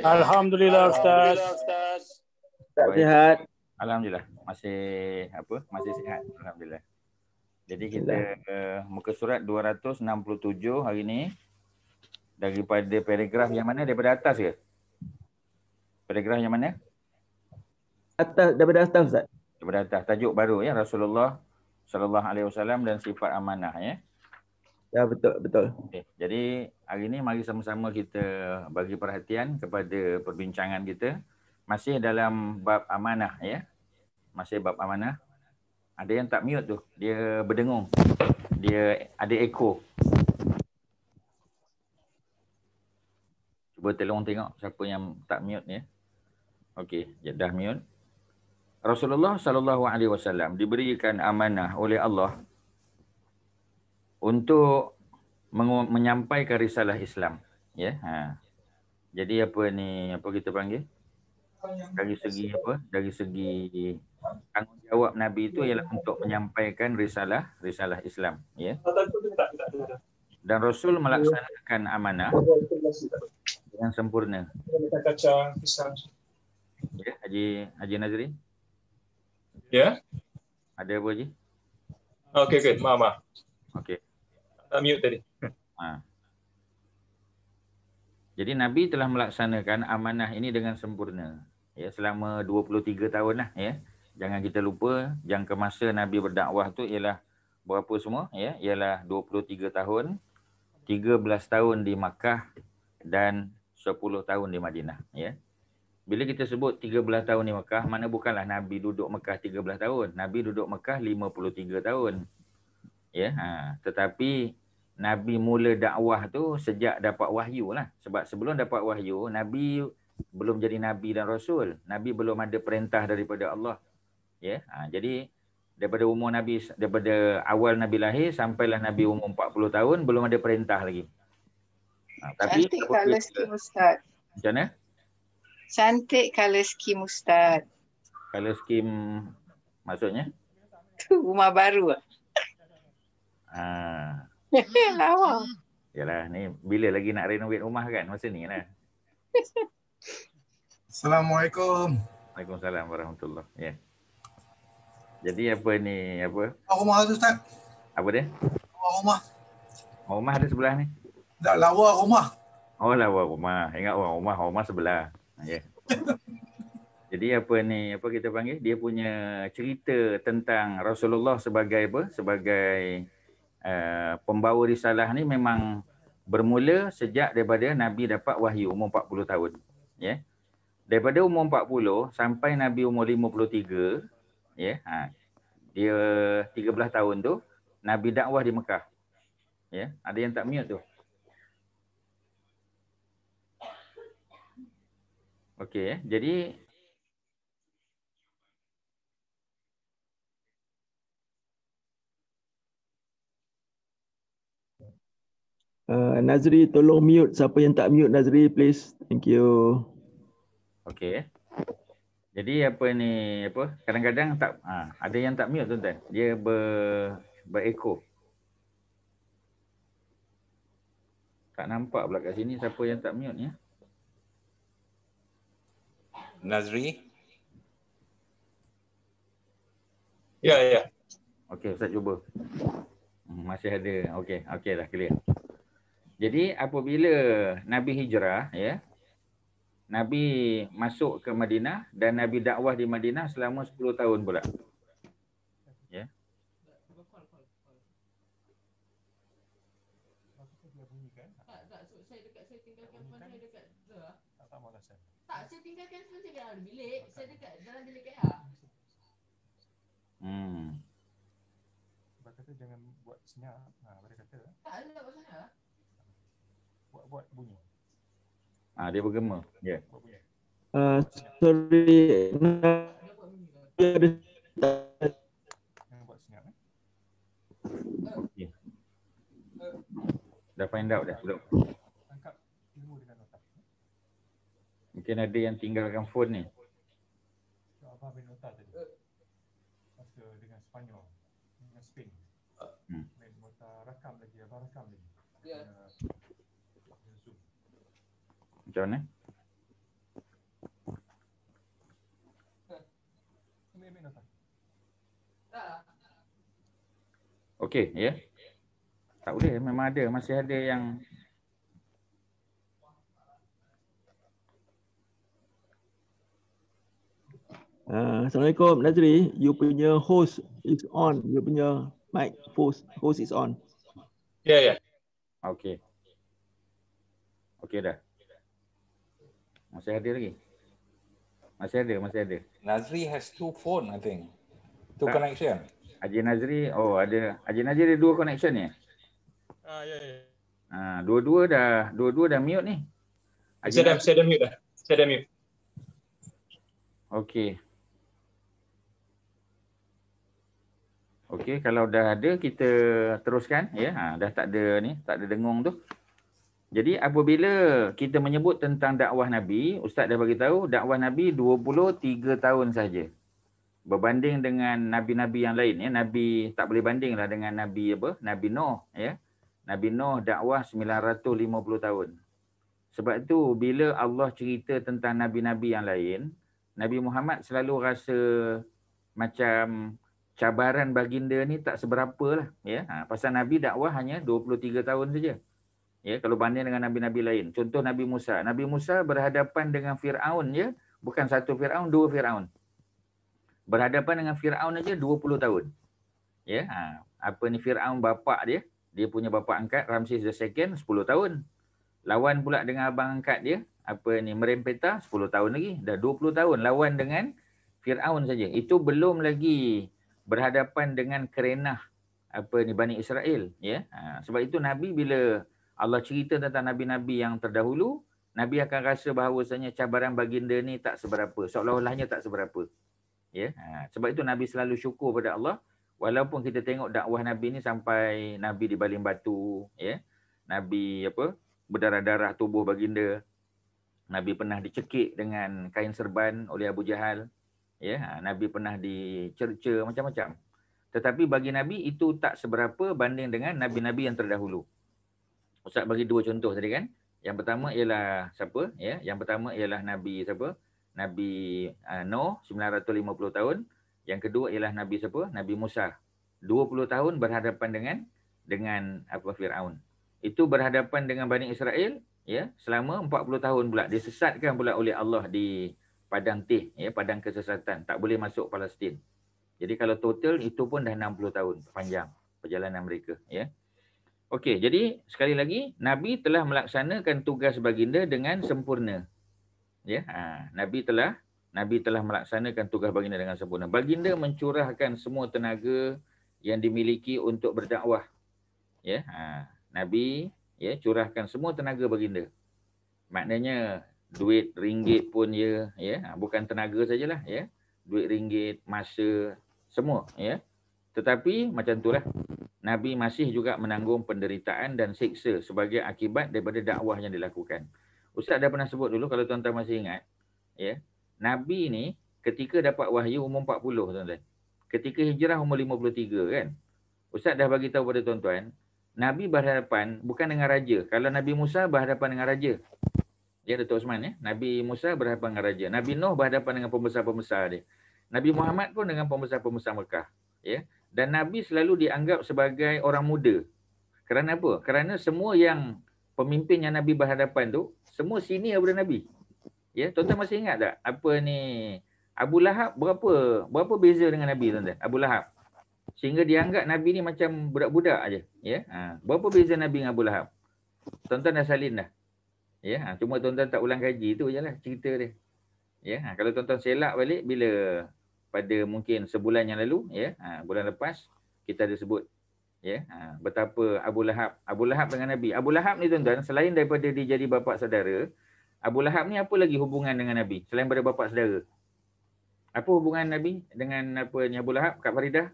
Alhamdulillah Ustaz. Sihat. Alhamdulillah. Masih apa? Masih sihat. Alhamdulillah. Jadi kita uh, muka surat 267 hari ini daripada paragraf yang mana daripada atas ke? Paragraf yang mana? Atas daripada atas Ustaz. Daripada atas tajuk baru ya Rasulullah sallallahu alaihi wasallam dan sifat amanah ya. Ya betul betul. Okay. Jadi hari ini mari sama-sama kita bagi perhatian kepada perbincangan kita masih dalam bab amanah ya. Masih bab amanah. Ada yang tak mute tu. Dia berdengung. Dia ada echo. Cuba tolong tengok siapa yang tak mute ya. Okey, dah mute. Rasulullah sallallahu alaihi wasallam diberikan amanah oleh Allah untuk menyampaikan risalah Islam ya ha. jadi apa ni apa kita panggil dari segi apa dari segi tanggungjawab nabi itu ialah untuk menyampaikan risalah risalah Islam ya dan rasul melaksanakan amanah dengan sempurna ya haji haji nazri ya ada apa haji okey okey mama okey Uh, mute tadi. Ha. Jadi Nabi telah melaksanakan amanah ini dengan sempurna. Ya, selama 23 tahun lah ya. Jangan kita lupa jangka masa Nabi berdakwah tu ialah berapa semua ya? Ialah 23 tahun, 13 tahun di Makkah dan 10 tahun di Madinah ya. Bila kita sebut 13 tahun di Mekah, mana bukanlah Nabi duduk Mekah 13 tahun. Nabi duduk Mekah 53 tahun. Ya, ha. tetapi Nabi mula dakwah tu sejak dapat wahyu lah. Sebab sebelum dapat wahyu, Nabi belum jadi Nabi dan Rasul. Nabi belum ada perintah daripada Allah. Ya, ha, jadi daripada umur Nabi, daripada awal Nabi lahir sampailah Nabi umur 40 tahun belum ada perintah lagi. Ha, tapi Cantik kalau skim Ustaz. Macam mana? Cantik kalau skim Ustaz. Kalau skim maksudnya? Tu rumah baru. Ah. Lawa. Yalah, ni bila lagi nak renovate rumah kan masa ni lah. Assalamualaikum. Waalaikumsalam warahmatullahi. Yeah. Ya. Jadi apa ni? Apa? Rumah tu Ustaz. Apa dia? Rumah. Oh, rumah ada sebelah ni. Dah lawa rumah. Oh lawa rumah. Ingat orang rumah, rumah sebelah. Ya. Yeah. Jadi apa ni? Apa kita panggil? Dia punya cerita tentang Rasulullah sebagai apa? Sebagai Eh, pembawa risalah ni memang bermula sejak daripada Nabi dapat wahyu umur 40 tahun. Ya. Yeah. Daripada umur 40 sampai Nabi umur 53, ya. Yeah, ha, dia 13 tahun tu Nabi dakwah di Mekah. Ya, yeah. ada yang tak mute tu. Okey, jadi Uh, Nazri tolong mute siapa yang tak mute Nazri please. Thank you. Okay. Jadi apa ni apa? Kadang-kadang tak ha, ada yang tak mute tuan-tuan. Dia ber bereko. Tak nampak pula kat sini siapa yang tak mute ya. Nazri. Ya ya. Okey, saya cuba. Hmm, masih ada. Okey, okey dah clear. Jadi apabila Nabi hijrah ya. Nabi masuk ke Madinah dan Nabi dakwah di Madinah selama 10 tahun pula. Ya. Tak, saya tinggalkan semua cakap dalam bilik. Saya dekat dalam bilik KH. Hmm. Sebab kata jangan buat senyap. Ha, mereka kata. Lah. Tak, saya tak buat senyap buat bunyi. Ah dia bergema. Ya. Ah sorry. Dia buat bunyi. Dia senyap eh. Okay. Ya. dah find out dah belum. Tangkap ilmu dengan nota. Eh? Mungkin ada yang tinggalkan phone ni. apa bin nota tadi? Pasal dengan Spanyol. Dengan Spain. Hmm. Main rakam lagi. Abang rakam lagi. Ya. Yeah. Uh, Johnny. Okey, ya. Yeah. Tak boleh, memang ada, masih ada yang Uh, Assalamualaikum Nazri, you punya host is on, you punya mic host host is on. Ya yeah, ya. Yeah. Okay. Okay dah. Masih ada lagi? Masih ada, masih ada. Nazri has two phone, I think. Two tak. connection. Haji Nazri, oh ada. Haji Nazri ada dua connection ni? Ah, ya, ya. Ha, dua-dua dah, dua-dua dah mute ni. Haji saya dah, saya dah mute dah. Saya dah mute. Okay. Okay, kalau dah ada kita teruskan ya yeah, ha, dah tak ada ni tak ada dengung tu jadi apabila kita menyebut tentang dakwah Nabi, ustaz dah bagi tahu dakwah Nabi 23 tahun saja. Berbanding dengan nabi-nabi yang lain ya, nabi tak boleh bandinglah dengan nabi apa? Nabi Nuh ya. Nabi Nuh dakwah 950 tahun. Sebab itu bila Allah cerita tentang nabi-nabi yang lain, Nabi Muhammad selalu rasa macam cabaran baginda ni tak seberapa lah ya. Ha, pasal nabi dakwah hanya 23 tahun saja ya kalau banding dengan nabi-nabi lain contoh nabi Musa nabi Musa berhadapan dengan Firaun ya bukan satu Firaun dua Firaun berhadapan dengan Firaun aja 20 tahun ya ha. apa ni Firaun bapa dia dia punya bapa angkat Ramses the second 10 tahun lawan pula dengan abang angkat dia apa ni Merempeta 10 tahun lagi dah 20 tahun lawan dengan Firaun saja itu belum lagi berhadapan dengan kerenah apa ni Bani Israel ya ha. sebab itu nabi bila Allah cerita tentang nabi-nabi yang terdahulu, nabi akan rasa bahawasanya cabaran baginda ni tak seberapa, seolah-olahnya tak seberapa. Ya. Ha, sebab itu nabi selalu syukur kepada Allah walaupun kita tengok dakwah nabi ni sampai nabi di baling batu, ya. Nabi apa? berdarah-darah tubuh baginda. Nabi pernah dicekik dengan kain serban oleh Abu Jahal. Ya, ha, nabi pernah dicerca macam-macam. Tetapi bagi nabi itu tak seberapa banding dengan nabi-nabi yang terdahulu. Ustaz bagi dua contoh tadi kan. Yang pertama ialah siapa? Ya, yang pertama ialah Nabi siapa? Nabi uh, Noh 950 tahun. Yang kedua ialah Nabi siapa? Nabi Musa. 20 tahun berhadapan dengan dengan apa Firaun. Itu berhadapan dengan Bani Israel ya selama 40 tahun pula disesatkan pula oleh Allah di padang teh ya padang kesesatan tak boleh masuk Palestin. Jadi kalau total itu pun dah 60 tahun panjang perjalanan mereka ya. Okey, jadi sekali lagi Nabi telah melaksanakan tugas baginda dengan sempurna. Ya, ha, Nabi telah Nabi telah melaksanakan tugas baginda dengan sempurna. Baginda mencurahkan semua tenaga yang dimiliki untuk berdakwah. Ya, ha, Nabi ya curahkan semua tenaga baginda. Maknanya duit ringgit pun ya, ya, ha, bukan tenaga sajalah ya. Duit ringgit, masa, semua ya. Tetapi macam tu lah, Nabi masih juga menanggung penderitaan dan siksa sebagai akibat daripada dakwah yang dilakukan. Ustaz dah pernah sebut dulu kalau tuan-tuan masih ingat. Ya. Nabi ni ketika dapat wahyu umur 40 tuan-tuan. Ketika hijrah umur 53 kan. Ustaz dah bagi tahu pada tuan-tuan, Nabi berhadapan bukan dengan raja. Kalau Nabi Musa berhadapan dengan raja. Ya Dato' Osman ya. Nabi Musa berhadapan dengan raja. Nabi Nuh berhadapan dengan pembesar-pembesar dia. Nabi Muhammad pun dengan pembesar-pembesar Mekah. Ya dan nabi selalu dianggap sebagai orang muda. Kerana apa? Kerana semua yang pemimpin yang nabi berhadapan tu semua sini pada nabi. Ya, tuan-tuan masih ingat tak apa ni Abu Lahab berapa berapa beza dengan nabi tuan-tuan? Abu Lahab. Sehingga dianggap nabi ni macam budak-budak aja, ya. Ha, berapa beza nabi dengan Abu Lahab? Tuan-tuan dah salin dah. Ya, ha, cuma tuan-tuan tak ulang kaji tu ajalah cerita dia. Ya, ha, kalau tuan-tuan selak balik bila pada mungkin sebulan yang lalu ya ha, bulan lepas kita ada sebut ya ha, betapa Abu Lahab Abu Lahab dengan Nabi Abu Lahab ni tuan-tuan selain daripada dia jadi bapa saudara Abu Lahab ni apa lagi hubungan dengan Nabi selain daripada bapa saudara apa hubungan Nabi dengan apa ni Abu Lahab Kak Faridah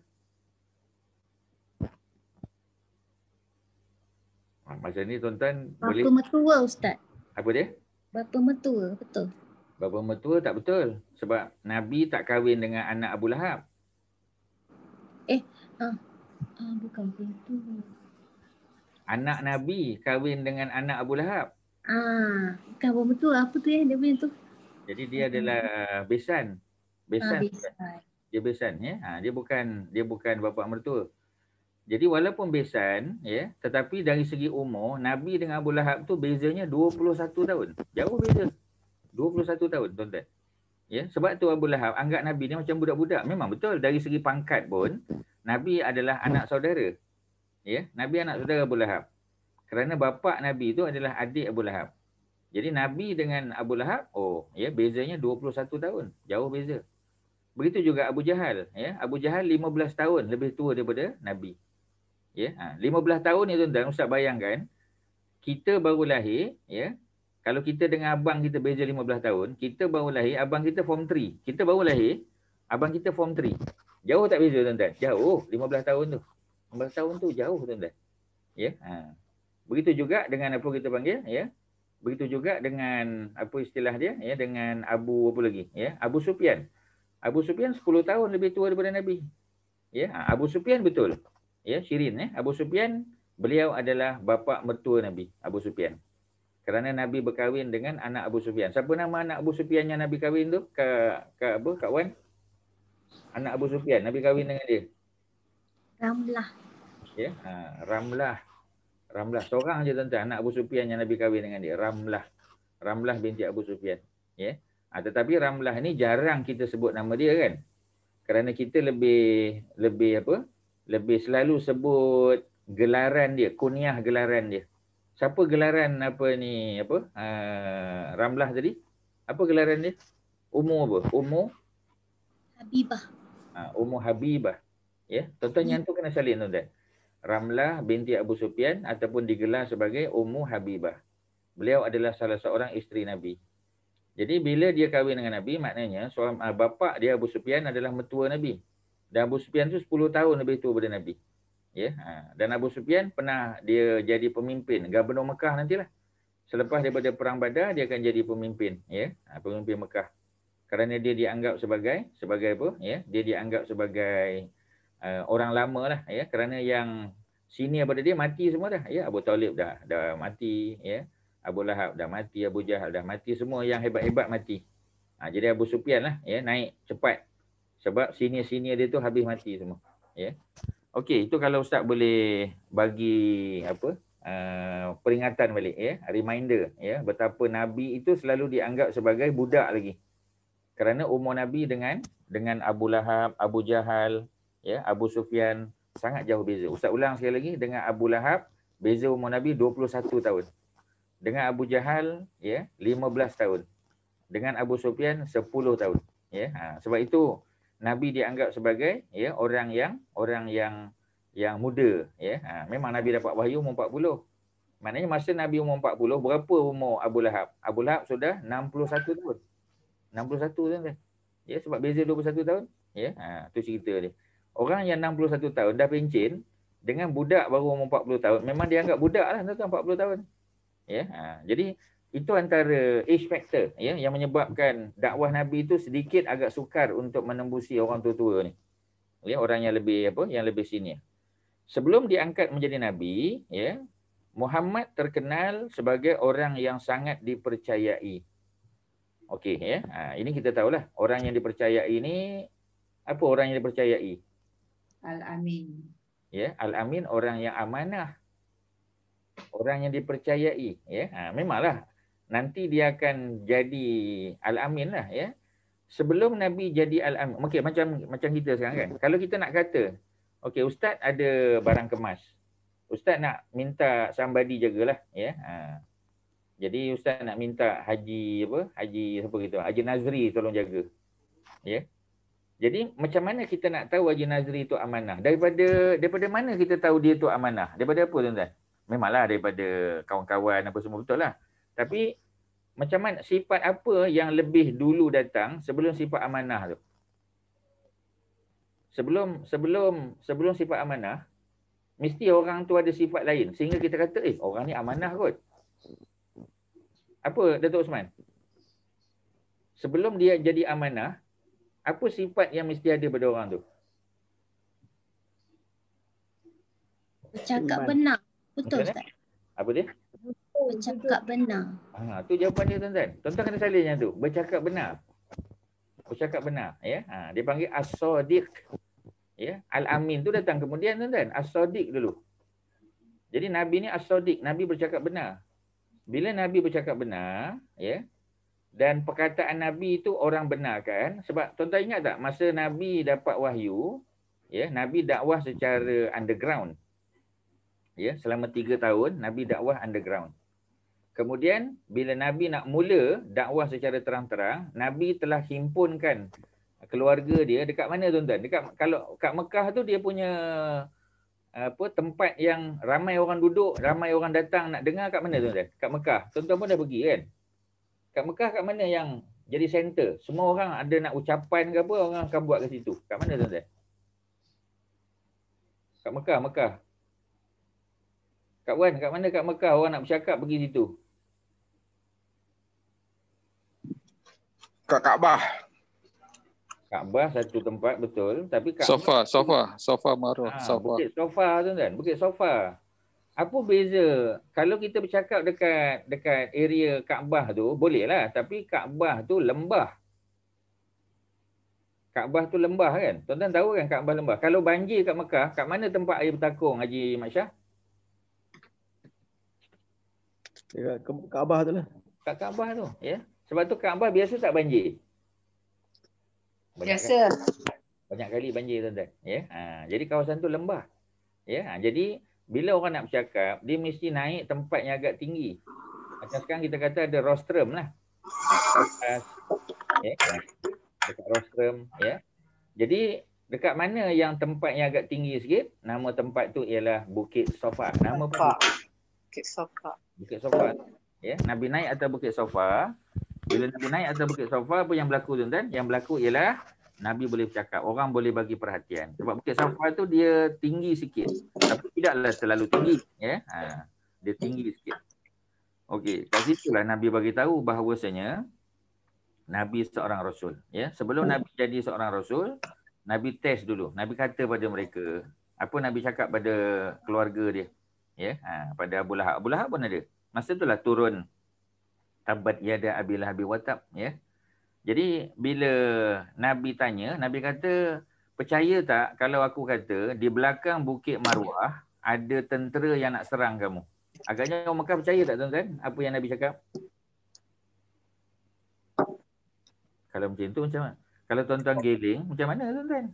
Ha, macam ni tuan-tuan bapa boleh Bapa mertua ustaz Apa dia? Bapa mertua betul bapa mertua tak betul sebab nabi tak kahwin dengan anak Abu Lahab. Eh, ah, ah bukan begitu. Anak nabi kahwin dengan anak Abu Lahab. Ah, bukan bapa mertua apa tu ya dia punya tu. Jadi dia okay. adalah besan. Besan. Ah, besan. Dia besan ya. Ha, dia bukan dia bukan bapa mertua. Jadi walaupun besan ya tetapi dari segi umur nabi dengan Abu Lahab tu bezanya 21 tahun. Jauh beza. 21 tahun tuan-tuan. Ya, sebab tu Abu Lahab anggap Nabi ni macam budak-budak. Memang betul dari segi pangkat pun Nabi adalah anak saudara. Ya, Nabi anak saudara Abu Lahab. Kerana bapa Nabi tu adalah adik Abu Lahab. Jadi Nabi dengan Abu Lahab, oh ya bezanya 21 tahun. Jauh beza. Begitu juga Abu Jahal. Ya. Abu Jahal 15 tahun lebih tua daripada Nabi. Ya. 15 ha, tahun ni tuan-tuan, Ustaz bayangkan. Kita baru lahir, ya, kalau kita dengan abang kita beza 15 tahun, kita baru lahir, abang kita form 3. Kita baru lahir, abang kita form 3. Jauh tak beza tuan-tuan? Jauh 15 tahun tu. 15 tahun tu jauh tuan-tuan. Ya. Yeah? Ha. Begitu juga dengan apa kita panggil, ya. Yeah? Begitu juga dengan apa istilah dia, ya, yeah? dengan Abu apa lagi, ya. Yeah? Abu Sufyan. Abu Sufyan 10 tahun lebih tua daripada Nabi. Ya, yeah? Ha, Abu Sufyan betul. Ya, yeah? Syirin ya. Yeah? Abu Sufyan beliau adalah bapa mertua Nabi, Abu Sufyan kerana Nabi berkahwin dengan anak Abu Sufyan. Siapa nama anak Abu Sufyan yang Nabi kahwin tu? Ke, ke apa? Kak Wan? Anak Abu Sufyan. Nabi kahwin dengan dia. Ramlah. Ya, yeah? ha, Ramlah. Ramlah. Seorang je tuan-tuan. Anak Abu Sufyan yang Nabi kahwin dengan dia. Ramlah. Ramlah binti Abu Sufyan. Ya. Yeah? Ha, tetapi Ramlah ni jarang kita sebut nama dia kan. Kerana kita lebih lebih apa? Lebih selalu sebut gelaran dia. kunyah gelaran dia siapa gelaran apa ni apa uh, Ramlah tadi apa gelaran dia Umu apa Umu Habibah uh, ah, umur Habibah ya yeah? tuan-tuan yeah. yang tu kena salin tuan-tuan Ramlah binti Abu Sufyan ataupun digelar sebagai Umu Habibah. Beliau adalah salah seorang isteri Nabi. Jadi bila dia kahwin dengan Nabi maknanya seorang ah, bapa dia Abu Sufyan adalah mertua Nabi. Dan Abu Sufyan tu 10 tahun lebih tua daripada Nabi ya yeah. Ha. dan Abu Sufyan pernah dia jadi pemimpin gubernur Mekah nantilah selepas daripada perang Badar dia akan jadi pemimpin ya yeah. Ha, pemimpin Mekah kerana dia dianggap sebagai sebagai apa ya yeah. dia dianggap sebagai uh, orang lama lah ya yeah. kerana yang sini pada dia mati semua dah ya yeah. Abu Talib dah dah mati ya yeah. Abu Lahab dah mati Abu Jahal dah mati semua yang hebat-hebat mati ha, jadi Abu Sufyan lah ya yeah. naik cepat sebab sini sini dia tu habis mati semua ya yeah. Okey, itu kalau ustaz boleh bagi apa? Uh, peringatan balik ya reminder ya betapa nabi itu selalu dianggap sebagai budak lagi kerana umur nabi dengan dengan Abu Lahab, Abu Jahal, ya Abu Sufyan sangat jauh beza. Ustaz ulang sekali lagi dengan Abu Lahab beza umur nabi 21 tahun. Dengan Abu Jahal ya 15 tahun. Dengan Abu Sufyan 10 tahun ya. Ha, sebab itu Nabi dianggap sebagai ya orang yang orang yang yang muda ya. Ha, memang Nabi dapat wahyu umur 40. Maknanya masa Nabi umur 40 berapa umur Abu Lahab? Abu Lahab sudah 61 tahun. 61 tahun dia. Ya sebab beza 21 tahun. Ya, ha tu cerita dia. Orang yang 61 tahun dah pencin dengan budak baru umur 40 tahun memang dianggap budak lah tuan 40 tahun. Ya, ha, jadi itu antara age factor ya yang menyebabkan dakwah nabi itu sedikit agak sukar untuk menembusi orang tua-tua ni ya orang yang lebih apa yang lebih sini. sebelum diangkat menjadi nabi ya Muhammad terkenal sebagai orang yang sangat dipercayai okey ya ha, ini kita tahulah orang yang dipercayai ini apa orang yang dipercayai al-amin ya al-amin orang yang amanah orang yang dipercayai ya ha, memanglah nanti dia akan jadi al-amin lah ya. Sebelum Nabi jadi al-amin. Okey macam macam kita sekarang kan. Kalau kita nak kata okey ustaz ada barang kemas. Ustaz nak minta somebody jagalah ya. Ha. Jadi ustaz nak minta haji apa? Haji apa gitu? Haji Nazri tolong jaga. Ya. Jadi macam mana kita nak tahu Haji Nazri itu amanah? Daripada daripada mana kita tahu dia itu amanah? Daripada apa tuan-tuan? Memanglah daripada kawan-kawan apa semua betul lah. Tapi macam mana sifat apa yang lebih dulu datang sebelum sifat amanah tu? Sebelum sebelum sebelum sifat amanah mesti orang tu ada sifat lain sehingga kita kata eh orang ni amanah kot. Apa Datuk Usman? Sebelum dia jadi amanah, apa sifat yang mesti ada pada orang tu? Bercakap benar. Betul Ustaz. Apa dia? bercakap benar. Ah, tu jawapan dia tuan-tuan. Tuan-tuan kena salin yang tu. Bercakap benar. Bercakap benar. Ya? Ha, dia panggil as-sadiq. Ya? Al-amin tu datang kemudian tuan-tuan. As-sadiq dulu. Jadi Nabi ni as-sadiq. Nabi bercakap benar. Bila Nabi bercakap benar, ya, dan perkataan Nabi itu orang benar kan? Sebab tuan-tuan ingat tak? Masa Nabi dapat wahyu, ya, Nabi dakwah secara underground. Ya, selama tiga tahun, Nabi dakwah underground. Kemudian bila Nabi nak mula dakwah secara terang-terang, Nabi telah himpunkan keluarga dia dekat mana tuan-tuan? Dekat kalau kat Mekah tu dia punya apa tempat yang ramai orang duduk, ramai orang datang nak dengar kat mana tuan-tuan? Kat Mekah. Tuan-tuan pun dah pergi kan? Kat Mekah kat mana yang jadi center? Semua orang ada nak ucapan ke apa orang akan buat kat situ. Kat mana tuan-tuan? Kat Mekah, Mekah. Kak Wan, kat mana kat Mekah orang nak bercakap pergi situ? kat Kaabah. Kaabah satu tempat betul tapi Kaabah Sofa, itu... Sofa, Sofa Maruah, ha, Sofa. Bukit Sofa tu kan, Bukit Sofa. Apa beza? Kalau kita bercakap dekat dekat area Kaabah tu bolehlah tapi Kaabah tu lembah. Kaabah tu lembah kan? Tuan-tuan tahu kan Kaabah lembah. Kalau banjir kat Mekah, kat mana tempat air bertakung Haji Masyah? Ya, Kaabah tu lah. Kat Kaabah tu, ya. Yeah? Sebab tu Kaabah biasa tak banjir. Banyak biasa. Kali, banyak kali banjir tuan-tuan. Ya. Yeah? Ha, jadi kawasan tu lembah. Ya. Yeah? Ha, jadi bila orang nak bercakap, dia mesti naik tempat yang agak tinggi. Macam sekarang kita kata ada rostrum lah. Ya. Yeah? Dekat rostrum. Ya. Yeah? Jadi dekat mana yang tempat yang agak tinggi sikit, nama tempat tu ialah Bukit Sofa. Nama Pak. Bukit Sofa. Bukit Sofa. Ya. Yeah? Nabi naik atas Bukit Sofa, bila Nabi naik atas Bukit Safa, apa yang berlaku tu kan? Yang berlaku ialah Nabi boleh bercakap. Orang boleh bagi perhatian. Sebab Bukit Safa tu dia tinggi sikit. Tapi tidaklah terlalu tinggi. Ya? Ha. Dia tinggi sikit. Okey, kat situ lah Nabi bagi tahu bahawasanya Nabi seorang Rasul. Ya? Sebelum hmm. Nabi jadi seorang Rasul, Nabi test dulu. Nabi kata pada mereka, apa Nabi cakap pada keluarga dia. Ya? Ha. Pada Abu Lahab. Abu Lahab pun ada. Masa tu lah turun tabat yada abilah bi watab ya jadi bila nabi tanya nabi kata percaya tak kalau aku kata di belakang bukit marwah ada tentera yang nak serang kamu agaknya orang Mekah percaya tak tuan-tuan apa yang nabi cakap kalau macam tu macam mana kalau tuan-tuan geling macam mana tuan-tuan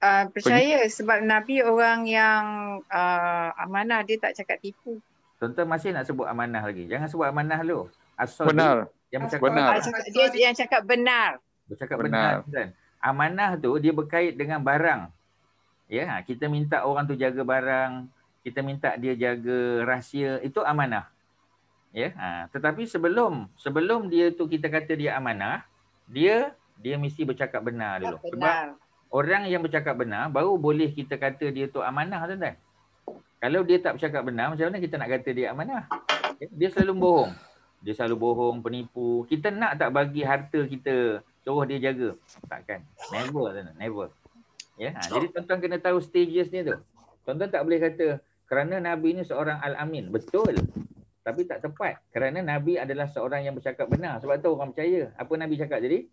Uh, percaya Pergi. sebab Nabi orang yang uh, amanah dia tak cakap tipu. Tuan-tuan masih nak sebut amanah lagi. Jangan sebut amanah dulu asal benar. Dia, yang cakap benar. Dia yang cakap benar. Bercakap benar. benar kan? Amanah tu dia berkait dengan barang. Ya, kita minta orang tu jaga barang, kita minta dia jaga rahsia, itu amanah. Ya, ha. tetapi sebelum sebelum dia tu kita kata dia amanah, dia dia mesti bercakap benar dulu. Benar. Sebab orang yang bercakap benar baru boleh kita kata dia tu amanah tuan-tuan. Kalau dia tak bercakap benar, macam mana kita nak kata dia amanah? Ya, dia selalu bohong dia selalu bohong, penipu. Kita nak tak bagi harta kita suruh dia jaga? Takkan. Never. Never. Ya. Yeah? Ha, jadi tuan-tuan kena tahu stages ni tu. Tuan-tuan tak boleh kata kerana Nabi ni seorang Al-Amin. Betul. Tapi tak tepat. Kerana Nabi adalah seorang yang bercakap benar. Sebab tu orang percaya. Apa Nabi cakap jadi?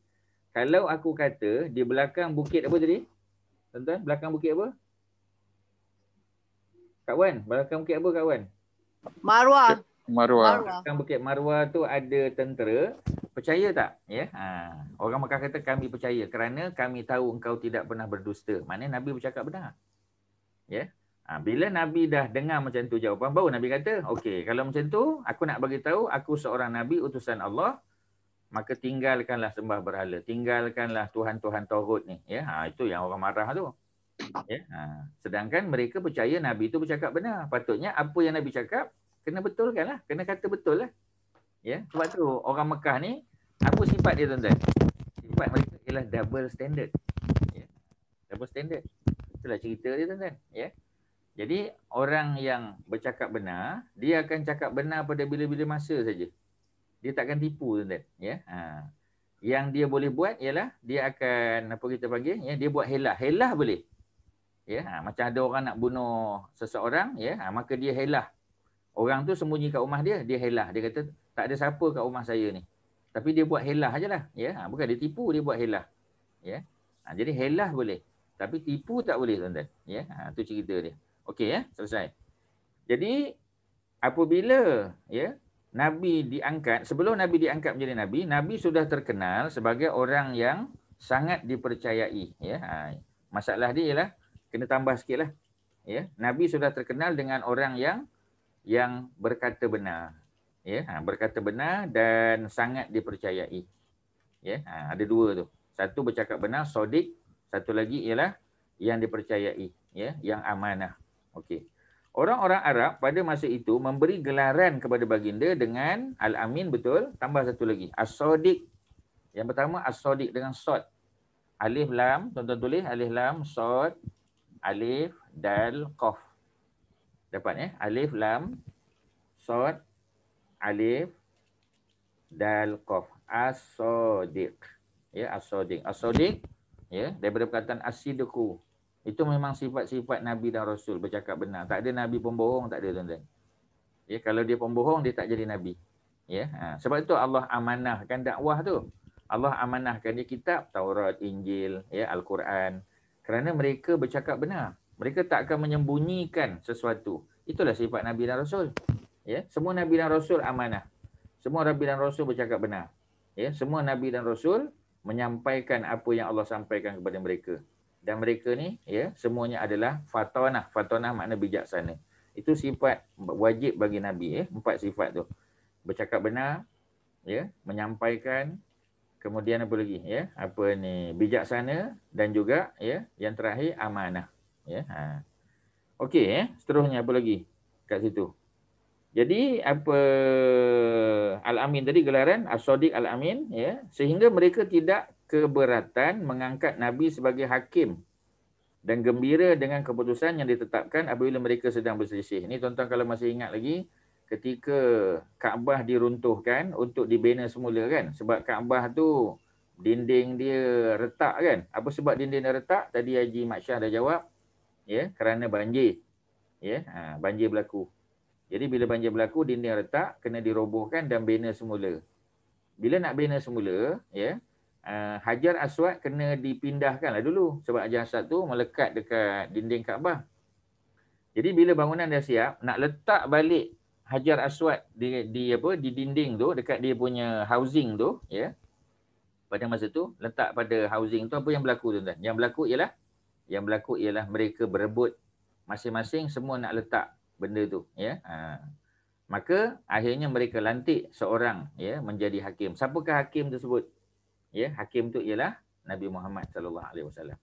Kalau aku kata di belakang bukit apa jadi, Tuan-tuan, belakang bukit apa? Kawan, belakang bukit apa kawan? Maruah. Marwa, Marwah. Bukit Marwa tu ada tentera. Percaya tak? Ya. Ha. Orang Mekah kata kami percaya kerana kami tahu engkau tidak pernah berdusta. Mana Nabi bercakap benar. Ya. Ha. bila Nabi dah dengar macam tu jawapan baru Nabi kata, "Okey, kalau macam tu aku nak bagi tahu aku seorang nabi utusan Allah, maka tinggalkanlah sembah berhala, tinggalkanlah tuhan-tuhan tauhid ni." Ya. Ha. itu yang orang marah tu. Ya. Ha. sedangkan mereka percaya Nabi itu bercakap benar. Patutnya apa yang Nabi cakap kena betulkan lah. Kena kata betul lah. Ya? Sebab tu orang Mekah ni, apa sifat dia tuan-tuan? Sifat mereka ialah double standard. Ya? Double standard. Itulah cerita dia tuan-tuan. Ya? Jadi orang yang bercakap benar, dia akan cakap benar pada bila-bila masa saja. Dia takkan tipu tuan-tuan. Ya? Ha. Yang dia boleh buat ialah dia akan apa kita panggil ya dia buat helah. Helah boleh. Ya, ha, macam ada orang nak bunuh seseorang ya, ha, maka dia helah. Orang tu sembunyi kat rumah dia, dia helah. Dia kata, tak ada siapa kat rumah saya ni. Tapi dia buat helah je lah. Ya? Ha, bukan dia tipu, dia buat helah. Ya? Ha, jadi helah boleh. Tapi tipu tak boleh tuan-tuan. Ya? Ha, tu cerita dia. Okey ya, selesai. Jadi, apabila ya, Nabi diangkat, sebelum Nabi diangkat menjadi Nabi, Nabi sudah terkenal sebagai orang yang sangat dipercayai. Ya? Ha, masalah dia ialah, kena tambah sikit lah. Ya? Nabi sudah terkenal dengan orang yang yang berkata benar. Ya, ha, berkata benar dan sangat dipercayai. Ya, ha, ada dua tu. Satu bercakap benar, sodik. Satu lagi ialah yang dipercayai. Ya, yang amanah. Okey. Orang-orang Arab pada masa itu memberi gelaran kepada baginda dengan Al-Amin betul. Tambah satu lagi. As-Sodik. Yang pertama As-Sodik dengan Sod. Alif Lam. Tuan-tuan tulis. Alif Lam. Sod. Alif. Dal. Qaf. Dapat ya. Alif, Lam, Sod, Alif, Dal, kof, As-Sodiq. Ya, As-Sodiq. As-Sodiq. Ya, daripada perkataan As-Sidiku. Itu memang sifat-sifat Nabi dan Rasul bercakap benar. Tak ada Nabi pembohong, tak ada tuan-tuan. Ya, kalau dia pembohong, dia tak jadi Nabi. Ya, ha. sebab itu Allah amanahkan dakwah tu. Allah amanahkan dia kitab Taurat, Injil, ya Al-Quran. Kerana mereka bercakap benar. Mereka tak akan menyembunyikan sesuatu. Itulah sifat Nabi dan Rasul. Ya, semua Nabi dan Rasul amanah. Semua Nabi dan Rasul bercakap benar. Ya, semua Nabi dan Rasul menyampaikan apa yang Allah sampaikan kepada mereka. Dan mereka ni, ya, semuanya adalah fatwa Fatonah makna bijaksana. Itu sifat wajib bagi Nabi. Ya. Empat sifat tu. Bercakap benar, ya, menyampaikan, kemudian apa lagi? Ya, apa ni? Bijaksana dan juga ya, yang terakhir amanah ya. Ha. Okey ya, seterusnya apa lagi kat situ. Jadi apa Al-Amin tadi gelaran As-Sadiq Al-Amin ya, sehingga mereka tidak keberatan mengangkat Nabi sebagai hakim dan gembira dengan keputusan yang ditetapkan apabila mereka sedang berselisih. Ini tuan-tuan kalau masih ingat lagi ketika Kaabah diruntuhkan untuk dibina semula kan sebab Kaabah tu dinding dia retak kan apa sebab dinding dia retak tadi Haji Maksyah dah jawab ya kerana banjir ya ha, banjir berlaku jadi bila banjir berlaku dinding retak kena dirobohkan dan bina semula bila nak bina semula ya ha, hajar aswad kena dipindahkan lah dulu sebab hajar aswad tu melekat dekat dinding Kaabah jadi bila bangunan dah siap nak letak balik hajar aswad di, di apa di dinding tu dekat dia punya housing tu ya pada masa tu letak pada housing tu apa yang berlaku tu tuan yang berlaku ialah yang berlaku ialah mereka berebut masing-masing semua nak letak benda tu ya ha. maka akhirnya mereka lantik seorang ya menjadi hakim siapakah hakim tersebut ya hakim tu ialah Nabi Muhammad sallallahu alaihi wasallam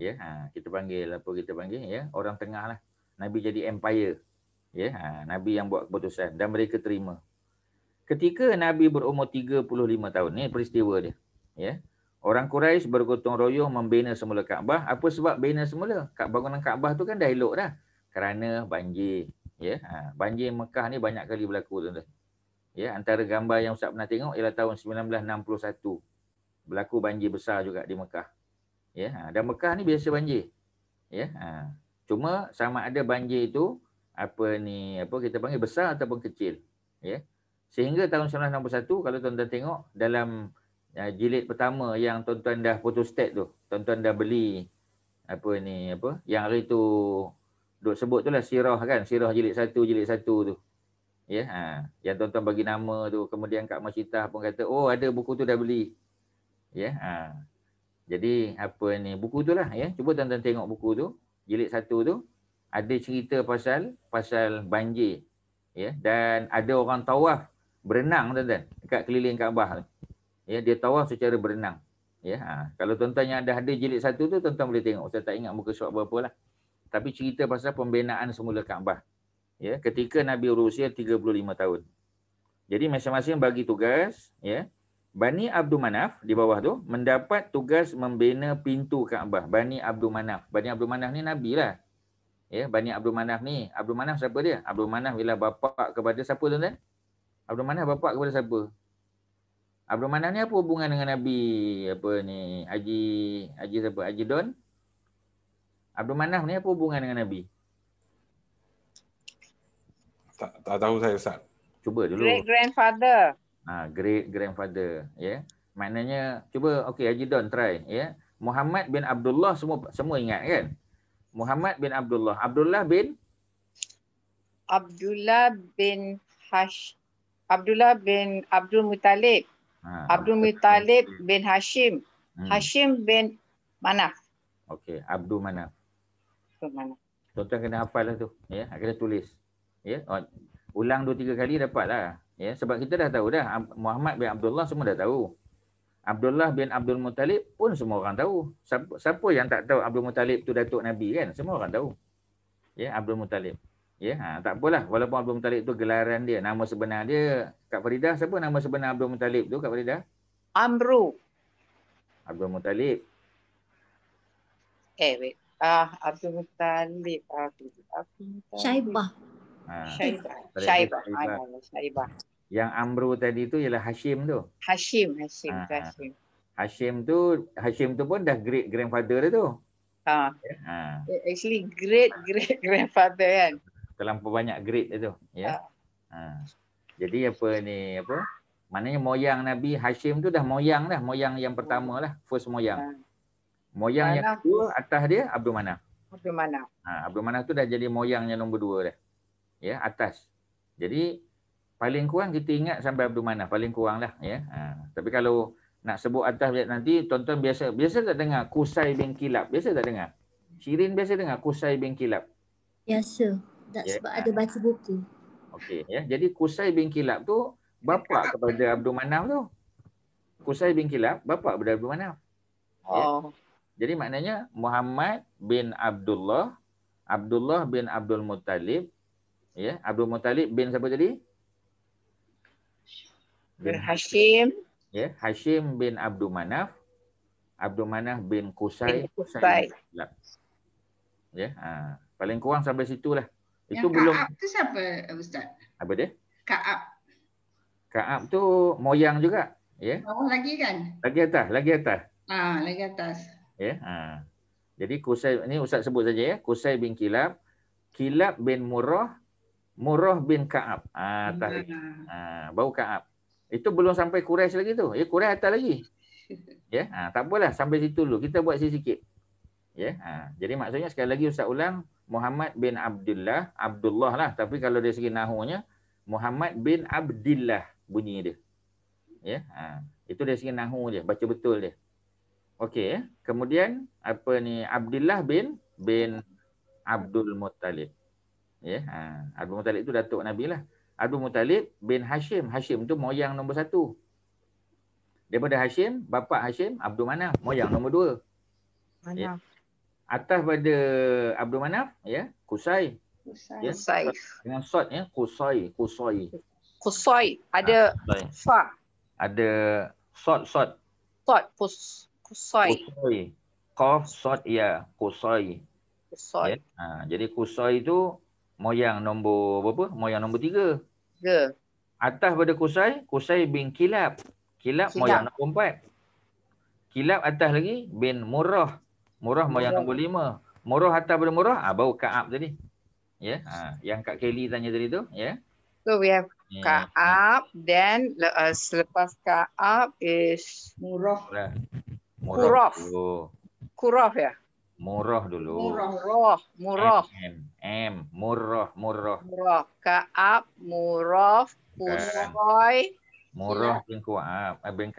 ya ha. kita panggil apa kita panggil ya orang tengah lah nabi jadi empire ya ha. nabi yang buat keputusan dan mereka terima ketika nabi berumur 35 tahun ni peristiwa dia ya Orang Quraisy bergotong royong membina semula Kaabah. Apa sebab bina semula? Kat bangunan Kaabah tu kan dah elok dah. Kerana banjir. Ya, ha. banjir Mekah ni banyak kali berlaku tuan-tuan. Ya, antara gambar yang Ustaz pernah tengok ialah tahun 1961. Berlaku banjir besar juga di Mekah. Ya, ha. dan Mekah ni biasa banjir. Ya, ha. Cuma sama ada banjir itu apa ni apa kita panggil besar ataupun kecil. Ya. Sehingga tahun 1961 kalau tuan-tuan tengok dalam uh, jilid pertama yang tuan-tuan dah photostat tu. Tuan-tuan dah beli apa ni apa yang hari tu duk sebut tu lah sirah kan. Sirah jilid satu, jilid satu tu. Ya, yeah, ha. yang tuan-tuan bagi nama tu kemudian Kak Masitah pun kata, "Oh, ada buku tu dah beli." Ya, ha. Jadi apa ni buku tu lah ya. Cuba tuan-tuan tengok buku tu, jilid satu tu ada cerita pasal pasal banjir. Ya, dan ada orang tawaf berenang tuan-tuan dekat keliling Kaabah tu ya dia tawaf secara berenang ya ha. kalau tuan-tuan yang ada hadis jilid satu tu tuan-tuan boleh tengok saya tak ingat muka surat berapa lah tapi cerita pasal pembinaan semula Kaabah ya ketika Nabi berusia 35 tahun jadi masing-masing bagi tugas ya Bani Abdul Manaf di bawah tu mendapat tugas membina pintu Kaabah Bani Abdul Manaf Bani Abdul Manaf ni Nabi lah ya Bani Abdul Manaf ni Abdul Manaf siapa dia Abdul Manaf ialah bapa kepada siapa tuan-tuan Abdul Manaf bapa kepada siapa? Abdul ah, Manaf ni apa hubungan dengan Nabi apa ni? Haji Haji siapa? Haji Don. Abdul ah, Manaf ni apa hubungan dengan Nabi? Tak, tak tahu saya Ustaz. Cuba dulu. Great grandfather. Ah, ha, great grandfather, ya. Yeah. Maknanya cuba okey Haji Don try, ya. Yeah. Muhammad bin Abdullah semua semua ingat kan? Muhammad bin Abdullah. Abdullah bin Abdullah bin Hash Abdullah bin Abdul Muttalib. Ha, Abdul Muttalib bin Hashim. Hmm. Hashim bin Manaf. Okey, Abdul Manaf. Abdul Manaf. Tuan, tuan kena hafal lah tu. Ya, yeah? kena tulis. Ya, yeah? oh. ulang dua tiga kali dapatlah. Ya, yeah? sebab kita dah tahu dah Muhammad bin Abdullah semua dah tahu. Abdullah bin Abdul Muttalib pun semua orang tahu. Siapa, siapa yang tak tahu Abdul Muttalib tu datuk Nabi kan? Semua orang tahu. Ya, yeah? Abdul Muttalib. Ya, ha, tak apalah walaupun Abdul Muttalib tu gelaran dia, nama sebenar dia Kak Faridah siapa nama sebenar Abdul Muttalib tu Kak Faridah? Amru. Abdul Muttalib. Eh, wait. Ah, Abdul Muttalib. Ah, Abdul Muttalib. Syaibah. Ha, Syaibah. Syaibah. Syaibah. Ah, ya, ya, Syaibah. Yang Amru tadi tu ialah Hashim tu. Hashim, Hashim, ha, Hashim. Hashim tu, Hashim tu pun dah great grandfather dia tu. Ha. Ya, ha. Eh, actually great great grandfather kan terlalu banyak grade dia tu ya. Ah. Ha. Jadi apa ni apa? Maknanya moyang Nabi Hashim tu dah moyang dah, moyang yang pertama lah, first moyang. Ah. Moyang yang kedua atas dia Abdul Manaf. Abdul Manaf. Ha, Abdul Manaf tu dah jadi moyang yang nombor dua dah. Ya, atas. Jadi paling kurang kita ingat sampai Abdul Manaf, paling kurang lah. Ya. Ha. Tapi kalau nak sebut atas nanti, tonton biasa biasa tak dengar Kusai bin Kilab? Biasa tak dengar? Syirin biasa dengar Kusai bin Kilab? Biasa. Tak, yeah. sebab ada baca buku. Okey, ya. Yeah. Jadi Kusai bin Kilab tu bapa kepada Abdul Manaf tu. Kusai bin Kilab bapa kepada Abdul Manaf. Yeah. Oh. Jadi maknanya Muhammad bin Abdullah, Abdullah bin Abdul Muttalib, ya, yeah. Abdul Muttalib bin siapa tadi? Bin Hashim. Ya, yeah. Hashim bin Abdul Manaf. Abdul Manaf bin Kusai. Bin Kusai. Ya, yeah. ha. paling kurang sampai situlah. Ya, Itu Kaab belum. Kaab tu siapa ustaz? Apa dia? Kaab. Kaab tu moyang juga. Ya. Yeah. Oh, Bawah lagi kan? Lagi atas, lagi atas. Ah, lagi atas. Ya. Yeah. Ha. Jadi Kusai ini ustaz sebut saja ya. Yeah. Kusai bin Kilab, Kilab bin Murrah, Murrah bin Kaab. Ah, atas. Ya. Ah, ha. bau Kaab. Itu belum sampai Quraisy lagi tu. Ya, yeah, Quraisy atas lagi. Ya. Yeah. Ha, tak apalah, sampai situ dulu. Kita buat sikit-sikit. Ya. Yeah. Ha. Jadi maksudnya sekali lagi ustaz ulang, Muhammad bin Abdullah, Abdullah lah tapi kalau dari segi nahunya Muhammad bin Abdullah bunyi dia. Ya, ha. itu dari segi nahu dia, baca betul dia. Okey, ya. kemudian apa ni Abdullah bin bin Abdul Muttalib. Ya, ha. Abdul Muttalib tu datuk Nabi lah. Abdul Muttalib bin Hashim, Hashim tu moyang nombor satu. Daripada Hashim, bapa Hashim, Abdul mana? Moyang nombor dua. Mana? Ya atas pada Abdul Manaf ya Kusai Kusai, ya? Kusai. dengan sod ya Kusai Kusai Kusai ada ha, fa ada sod sod sod Kus Kusai Kusai Kof sod ya Kusai Kusai ya? ha, jadi Kusai itu moyang nombor berapa moyang nombor tiga tiga atas pada Kusai Kusai bin Kilab Kilab, Kilab. moyang nombor empat Kilab atas lagi bin Murrah Murah yang nombor lima. Murah hatta pada murah, ah, baru Kaab tadi. Ya, yeah. ha, yang Kak Kelly tanya tadi tu. Ya. Yeah. So we have yeah. Kaab, then uh, selepas Kaab is Murah. Murah. Kurof ya? Murah dulu. Murah. Murah. M. M. Murah. Murah. Murah. Kaab, Murah, Kusoy. Murah yeah. bin Kaab. Eh, bin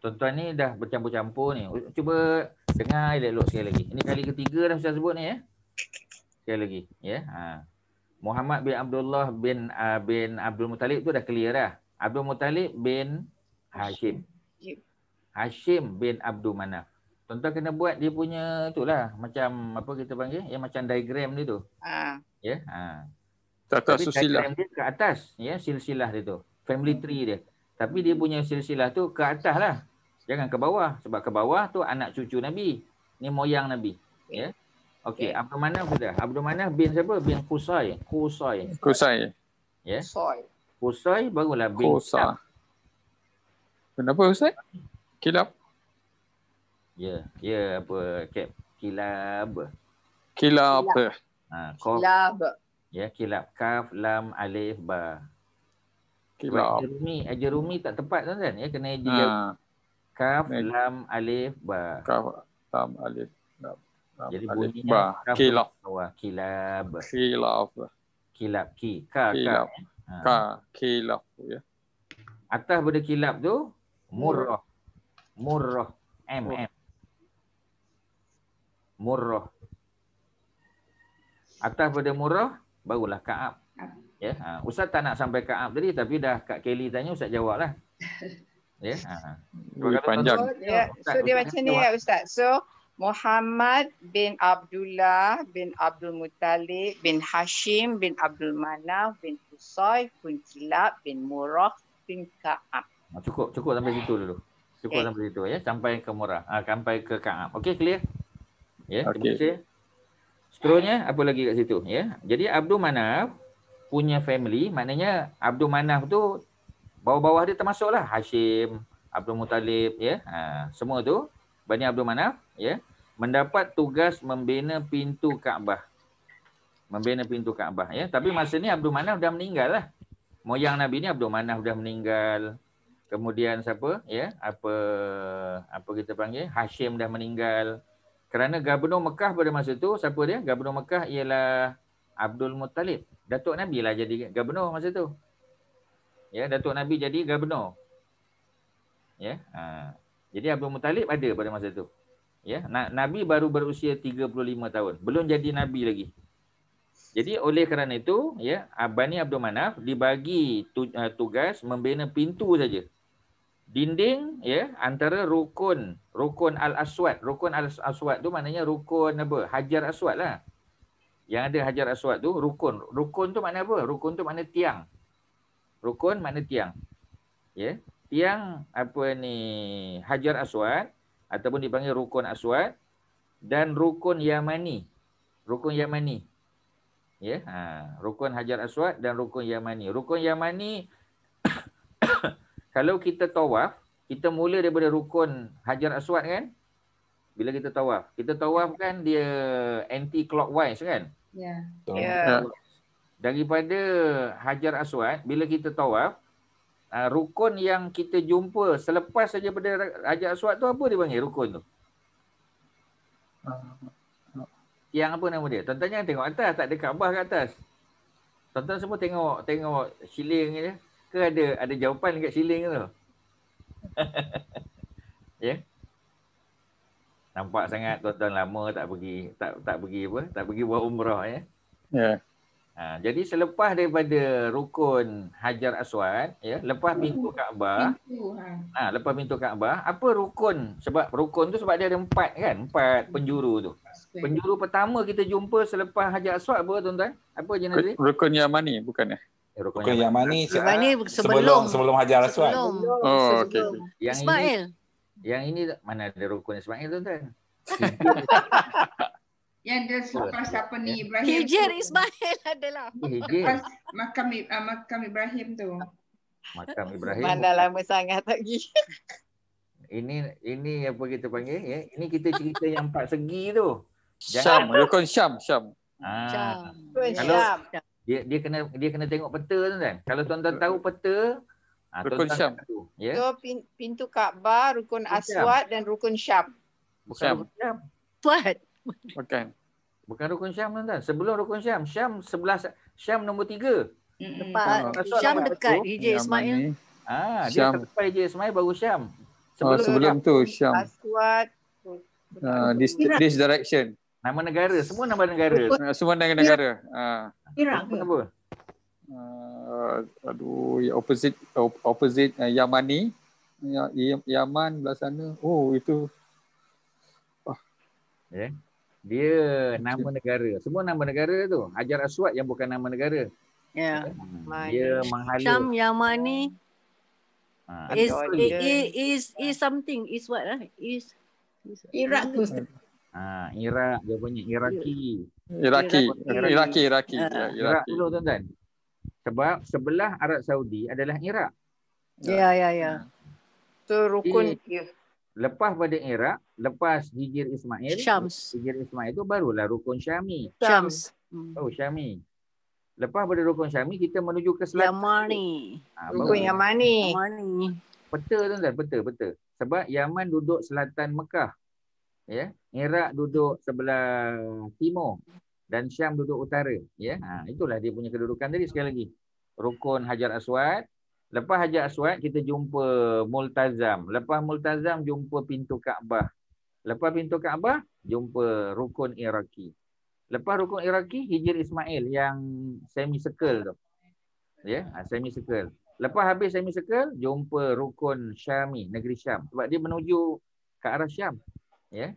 Tuan-tuan ni dah bercampur-campur ni. Cuba Dengar eh, elok-elok sekali lagi. Ini kali ketiga dah saya sebut ni ya. Sekali lagi. Ya. Ha. Muhammad bin Abdullah bin uh, bin Abdul Muttalib tu dah clear dah. Abdul Muttalib bin Hashim. Hashim bin Abdul Manaf. Tuan-tuan kena buat dia punya tu lah. Macam apa kita panggil? Yang macam diagram dia tu. Ha. Ya. Yeah? Ha. Atas susilah. Tapi diagram dia ke atas. Ya. Yeah? Silsilah dia tu. Family tree dia. Tapi dia punya silsilah tu ke atas lah. Jangan ke bawah sebab ke bawah tu anak cucu Nabi. Ni moyang Nabi. Ya. Yeah? Okey, okay. Ya. Abdul Manaf sudah. Abdul Manaf bin siapa? Bin Qusai. Qusai. Qusai. Ya. Qusai. Qusai barulah bin Qusa. Kenapa Qusai? Kilab. Ya, yeah. ya yeah, apa? Kep. Kilab. Kilab. Ha, kilab. Ya, yeah, kilab. Kaf, lam, alif, ba. Kilab. Ajarumi, ajarumi tak tepat tuan-tuan. Ya, kena dia. Ha kaf Mek. lam alif ba kaf lam alif lam, jadi alif, bunyinya ba. kilab bawah kilab kilab kilab ki ka kilab. ka kilab ha. ya atas benda kilab tu murrah murrah m m murrah atas benda murah barulah kaab ya ha. ustaz tak nak sampai kaab tadi tapi dah kak kelly tanya ustaz jawablah Ya. Yeah. uh ah. Lebih panjang. So, yeah. so, so dia macam ni ya Ustaz. So Muhammad bin Abdullah bin Abdul Muttalib bin Hashim bin Abdul Manaf bin Usai bin Kilab bin Murah bin Ka'ab. Ah, cukup, cukup sampai situ dulu. Cukup okay. Eh. sampai situ ya. Sampai ke Murah. Ah, sampai ke Ka'ab. Okey, clear? Ya, yeah, okay. Seterusnya, apa lagi kat situ? Ya. Yeah. Jadi Abdul Manaf punya family, maknanya Abdul Manaf tu bawah-bawah dia termasuklah Hashim, Abdul Muttalib ya. Ha, semua tu Bani Abdul Manaf ya mendapat tugas membina pintu Kaabah. Membina pintu Kaabah ya. Tapi masa ni Abdul Manaf dah meninggal lah. Moyang Nabi ni Abdul Manaf dah meninggal. Kemudian siapa ya? Apa apa kita panggil? Hashim dah meninggal. Kerana Gabenor Mekah pada masa tu siapa dia? Gabenor Mekah ialah Abdul Muttalib. Datuk Nabi lah jadi Gabenor masa tu ya datuk nabi jadi gubernur ya ha. jadi Abu Mutalib ada pada masa itu. ya Na- nabi baru berusia 35 tahun belum jadi nabi lagi jadi oleh kerana itu ya abani abdul manaf dibagi tu- eh, tugas membina pintu saja dinding ya antara rukun rukun al aswad rukun al aswad tu maknanya rukun apa hajar aswad lah yang ada hajar aswad tu rukun rukun tu makna apa rukun tu makna tiang rukun mana tiang. Ya, yeah. tiang apa ni Hajar Aswad ataupun dipanggil rukun Aswad dan rukun Yamani. Rukun Yamani. Ya, yeah. ha. rukun Hajar Aswad dan rukun Yamani. Rukun Yamani kalau kita tawaf, kita mula daripada rukun Hajar Aswad kan? Bila kita tawaf, kita tawaf kan dia anti clockwise kan? Ya. Yeah. Ya. Yeah. Yeah daripada Hajar Aswad bila kita tawaf uh, rukun yang kita jumpa selepas saja pada Hajar Aswad tu apa dia panggil rukun tu? Yang apa nama dia? Tuan-tuan jangan tengok atas, tak ada Kaabah kat atas. Tuan-tuan semua tengok tengok siling je. Ya? Ke ada ada jawapan dekat siling tu? ya. Yeah? Nampak sangat tuan-tuan lama tak pergi tak tak pergi apa? Tak pergi buat umrah ya. Yeah? Ya. Yeah. Ha, jadi selepas daripada rukun Hajar Aswad, ya, lepas hmm. pintu Kaabah. Pintu, ha. ha. lepas pintu Kaabah, apa rukun? Sebab rukun tu sebab dia ada empat kan, empat hmm. penjuru tu. Penjuru pertama kita jumpa selepas Hajar Aswad apa tuan-tuan? Apa jenazah? Rukun Yamani bukan eh? eh rukun, rukun Yamani, ah, sebelum, sebelum sebelum Hajar Aswad. Sebelum. Oh, oh okey. Yang Ismail. Ini, yang ini mana ada rukun Ismail tuan-tuan? yang dia selepas oh, apa ni Ibrahim Hijir Ismail adalah lepas makam uh, makam Ibrahim tu makam Ibrahim mana lah lama sangat lagi ini ini apa kita panggil ya ini kita cerita yang empat segi tu Jangan Syam rukun Syam Syam Ah. Kalau dia dia kena dia kena tengok peta tu kan. Kalau tuan-tuan tahu peta, ah rukun Syam. Tu, ya. Yeah? pintu Kaabah, rukun Aswad dan rukun Syam. Bukan Syam. Tuat. Makan. Bukan rukun Syam tuan-tuan. Sebelum rukun Syam, Syam sebelah Syam nombor tiga. Lepas, uh, ah, Syam dekat tu, Ismail. Ah, dia sampai Hijai Ismail baru Syam. Sebelum, uh, sebelum tu Syam. Aswad. Uh, this, this direction. Nama negara, semua nama negara. Ah, semua nama negara. negara. Ah. Iraq. Apa? apa? Uh, aduh, opposite opposite uh, Yamani. Ya, Yaman belah sana. Oh, itu. Ah. Oh. Eh? Ya. Yeah dia nama negara. Semua nama negara tu. Hajar Aswad yang bukan nama negara. Ya. Yeah. Dia menghala. Syam Yamani ah. is, is, is, something. Is what? Uh, is, is Iraq tu. Ah, Iraq. Dia punya Iraqi. Iraqi. Iraqi. Iraqi. Ah. Iraq tu tuan-tuan. Sebab sebelah Arab Saudi adalah Iraq. Ya, ya, ya. Itu rukun lepas pada era lepas Hijir Ismail, Syams. Hijir Ismail itu barulah rukun Syami. Syams. Oh, Syami. Lepas pada rukun Syami, kita menuju ke selatan. Yamani. Ha, rukun Yamani. Yamani. Peta tu kan? Peta, peta. Sebab Yaman duduk selatan Mekah. Ya. Iraq duduk sebelah timur. Dan Syam duduk utara. Ya. Ha, itulah dia punya kedudukan tadi sekali lagi. Rukun Hajar Aswad, Lepas Haji Aswad kita jumpa Multazam. Lepas Multazam jumpa pintu Kaabah. Lepas pintu Kaabah jumpa rukun Iraki. Lepas rukun Iraki hijir Ismail yang semi circle tu. Ya, yeah? Ha, semi circle. Lepas habis semi circle jumpa rukun Syami, negeri Syam. Sebab dia menuju ke arah Syam. Ya. Yeah?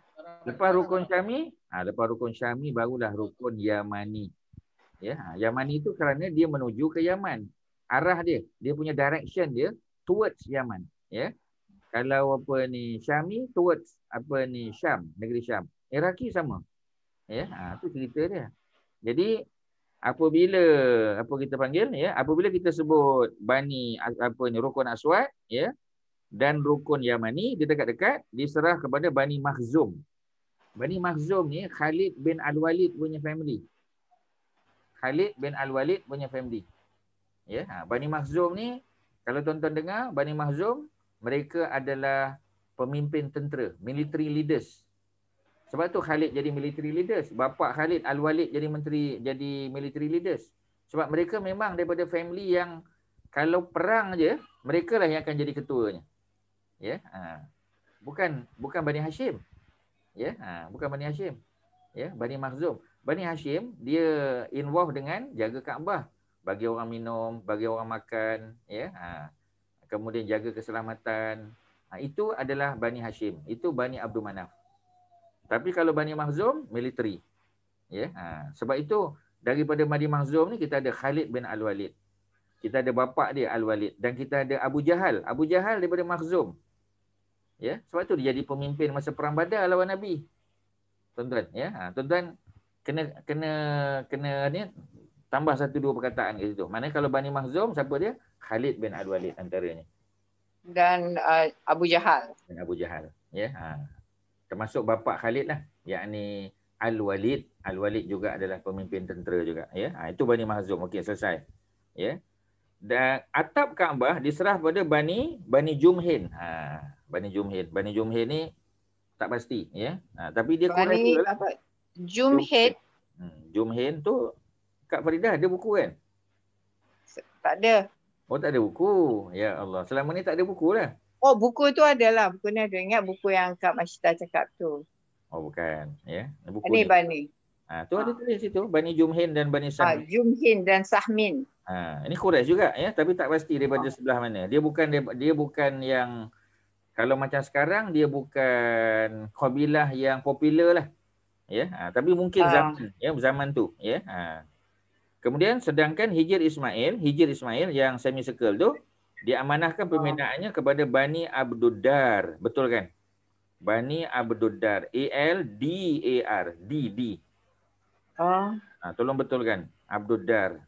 Lepas rukun Syami, ha, lepas rukun Syami barulah rukun Yamani. Ya, yeah? Ha, Yamani itu kerana dia menuju ke Yaman arah dia dia punya direction dia towards Yaman ya kalau apa ni Syami towards apa ni Syam negeri Syam Iraki sama ya ha, tu cerita dia jadi apabila apa kita panggil ya apabila kita sebut bani apa ni rukun aswad ya dan rukun yamani di dekat-dekat diserah kepada bani mahzum bani mahzum ni Khalid bin Al-Walid punya family Khalid bin Al-Walid punya family ya ha, Bani Mahzum ni kalau tuan-tuan dengar Bani Mahzum mereka adalah pemimpin tentera military leaders sebab tu Khalid jadi military leaders bapa Khalid Al-Walid jadi menteri jadi military leaders sebab mereka memang daripada family yang kalau perang aje mereka lah yang akan jadi ketuanya ya ha. bukan bukan Bani Hashim ya ha. bukan Bani Hashim ya Bani Mahzum Bani Hashim dia involved dengan jaga Kaabah bagi orang minum, bagi orang makan, ya. Ha. Kemudian jaga keselamatan. Ha. itu adalah Bani Hashim. Itu Bani Abdul Manaf. Tapi kalau Bani Mahzum, military. Ya. Ha. sebab itu daripada Bani Mahzum ni kita ada Khalid bin Al-Walid. Kita ada bapa dia Al-Walid dan kita ada Abu Jahal. Abu Jahal daripada Mahzum. Ya, sebab itu dia jadi pemimpin masa perang Badar lawan Nabi. Tuan-tuan, ya. Ha. tuan-tuan kena kena kena ni tambah satu dua perkataan kat situ. Mana kalau Bani Mahzum siapa dia? Khalid bin Al Walid antaranya. Dan uh, Abu Jahal. Dan Abu Jahal. Ya. Ha. Termasuk bapa Khalid lah. Yakni Al-Walid. Al-Walid juga adalah pemimpin tentera juga. Ya. Ha. itu Bani Mahzum. Okey, selesai. Ya. Dan atap Kaabah diserah pada Bani Bani Jumhin. Ha. Bani Jumhin. Bani Jumhin ni tak pasti. Ya. Ha. tapi dia Bani, lah. Jumhin. Jumhin. Hmm, Jumhin tu Kak Farida ada buku kan? Tak ada. Oh tak ada buku. Ya Allah. Selama ni tak ada buku lah. Oh buku tu adalah. Buku ni ada. Ingat buku yang Kak Masyidah cakap tu. Oh bukan. Ya. Yeah. Buku Bani, ni. Bani. Ha, tu ha. ada ah. tulis situ. Bani Jumhin dan Bani ah, Sahmin. Ha, Jumhin dan Sahmin. Ha, ini kuras juga ya. Tapi tak pasti daripada ha. sebelah mana. Dia bukan dia, dia bukan yang kalau macam sekarang dia bukan kabilah yang popular lah. Ya, ha, tapi mungkin zaman uh. ya zaman tu ya. Ha. Kemudian sedangkan Hijir Ismail, Hijir Ismail yang semi circle tu diamanahkan ah. pembinaannya kepada Bani Abduddar. Betul kan? Bani Abduddar. A L D A R. D D. Ah. Ah, tolong betulkan. Abduddar.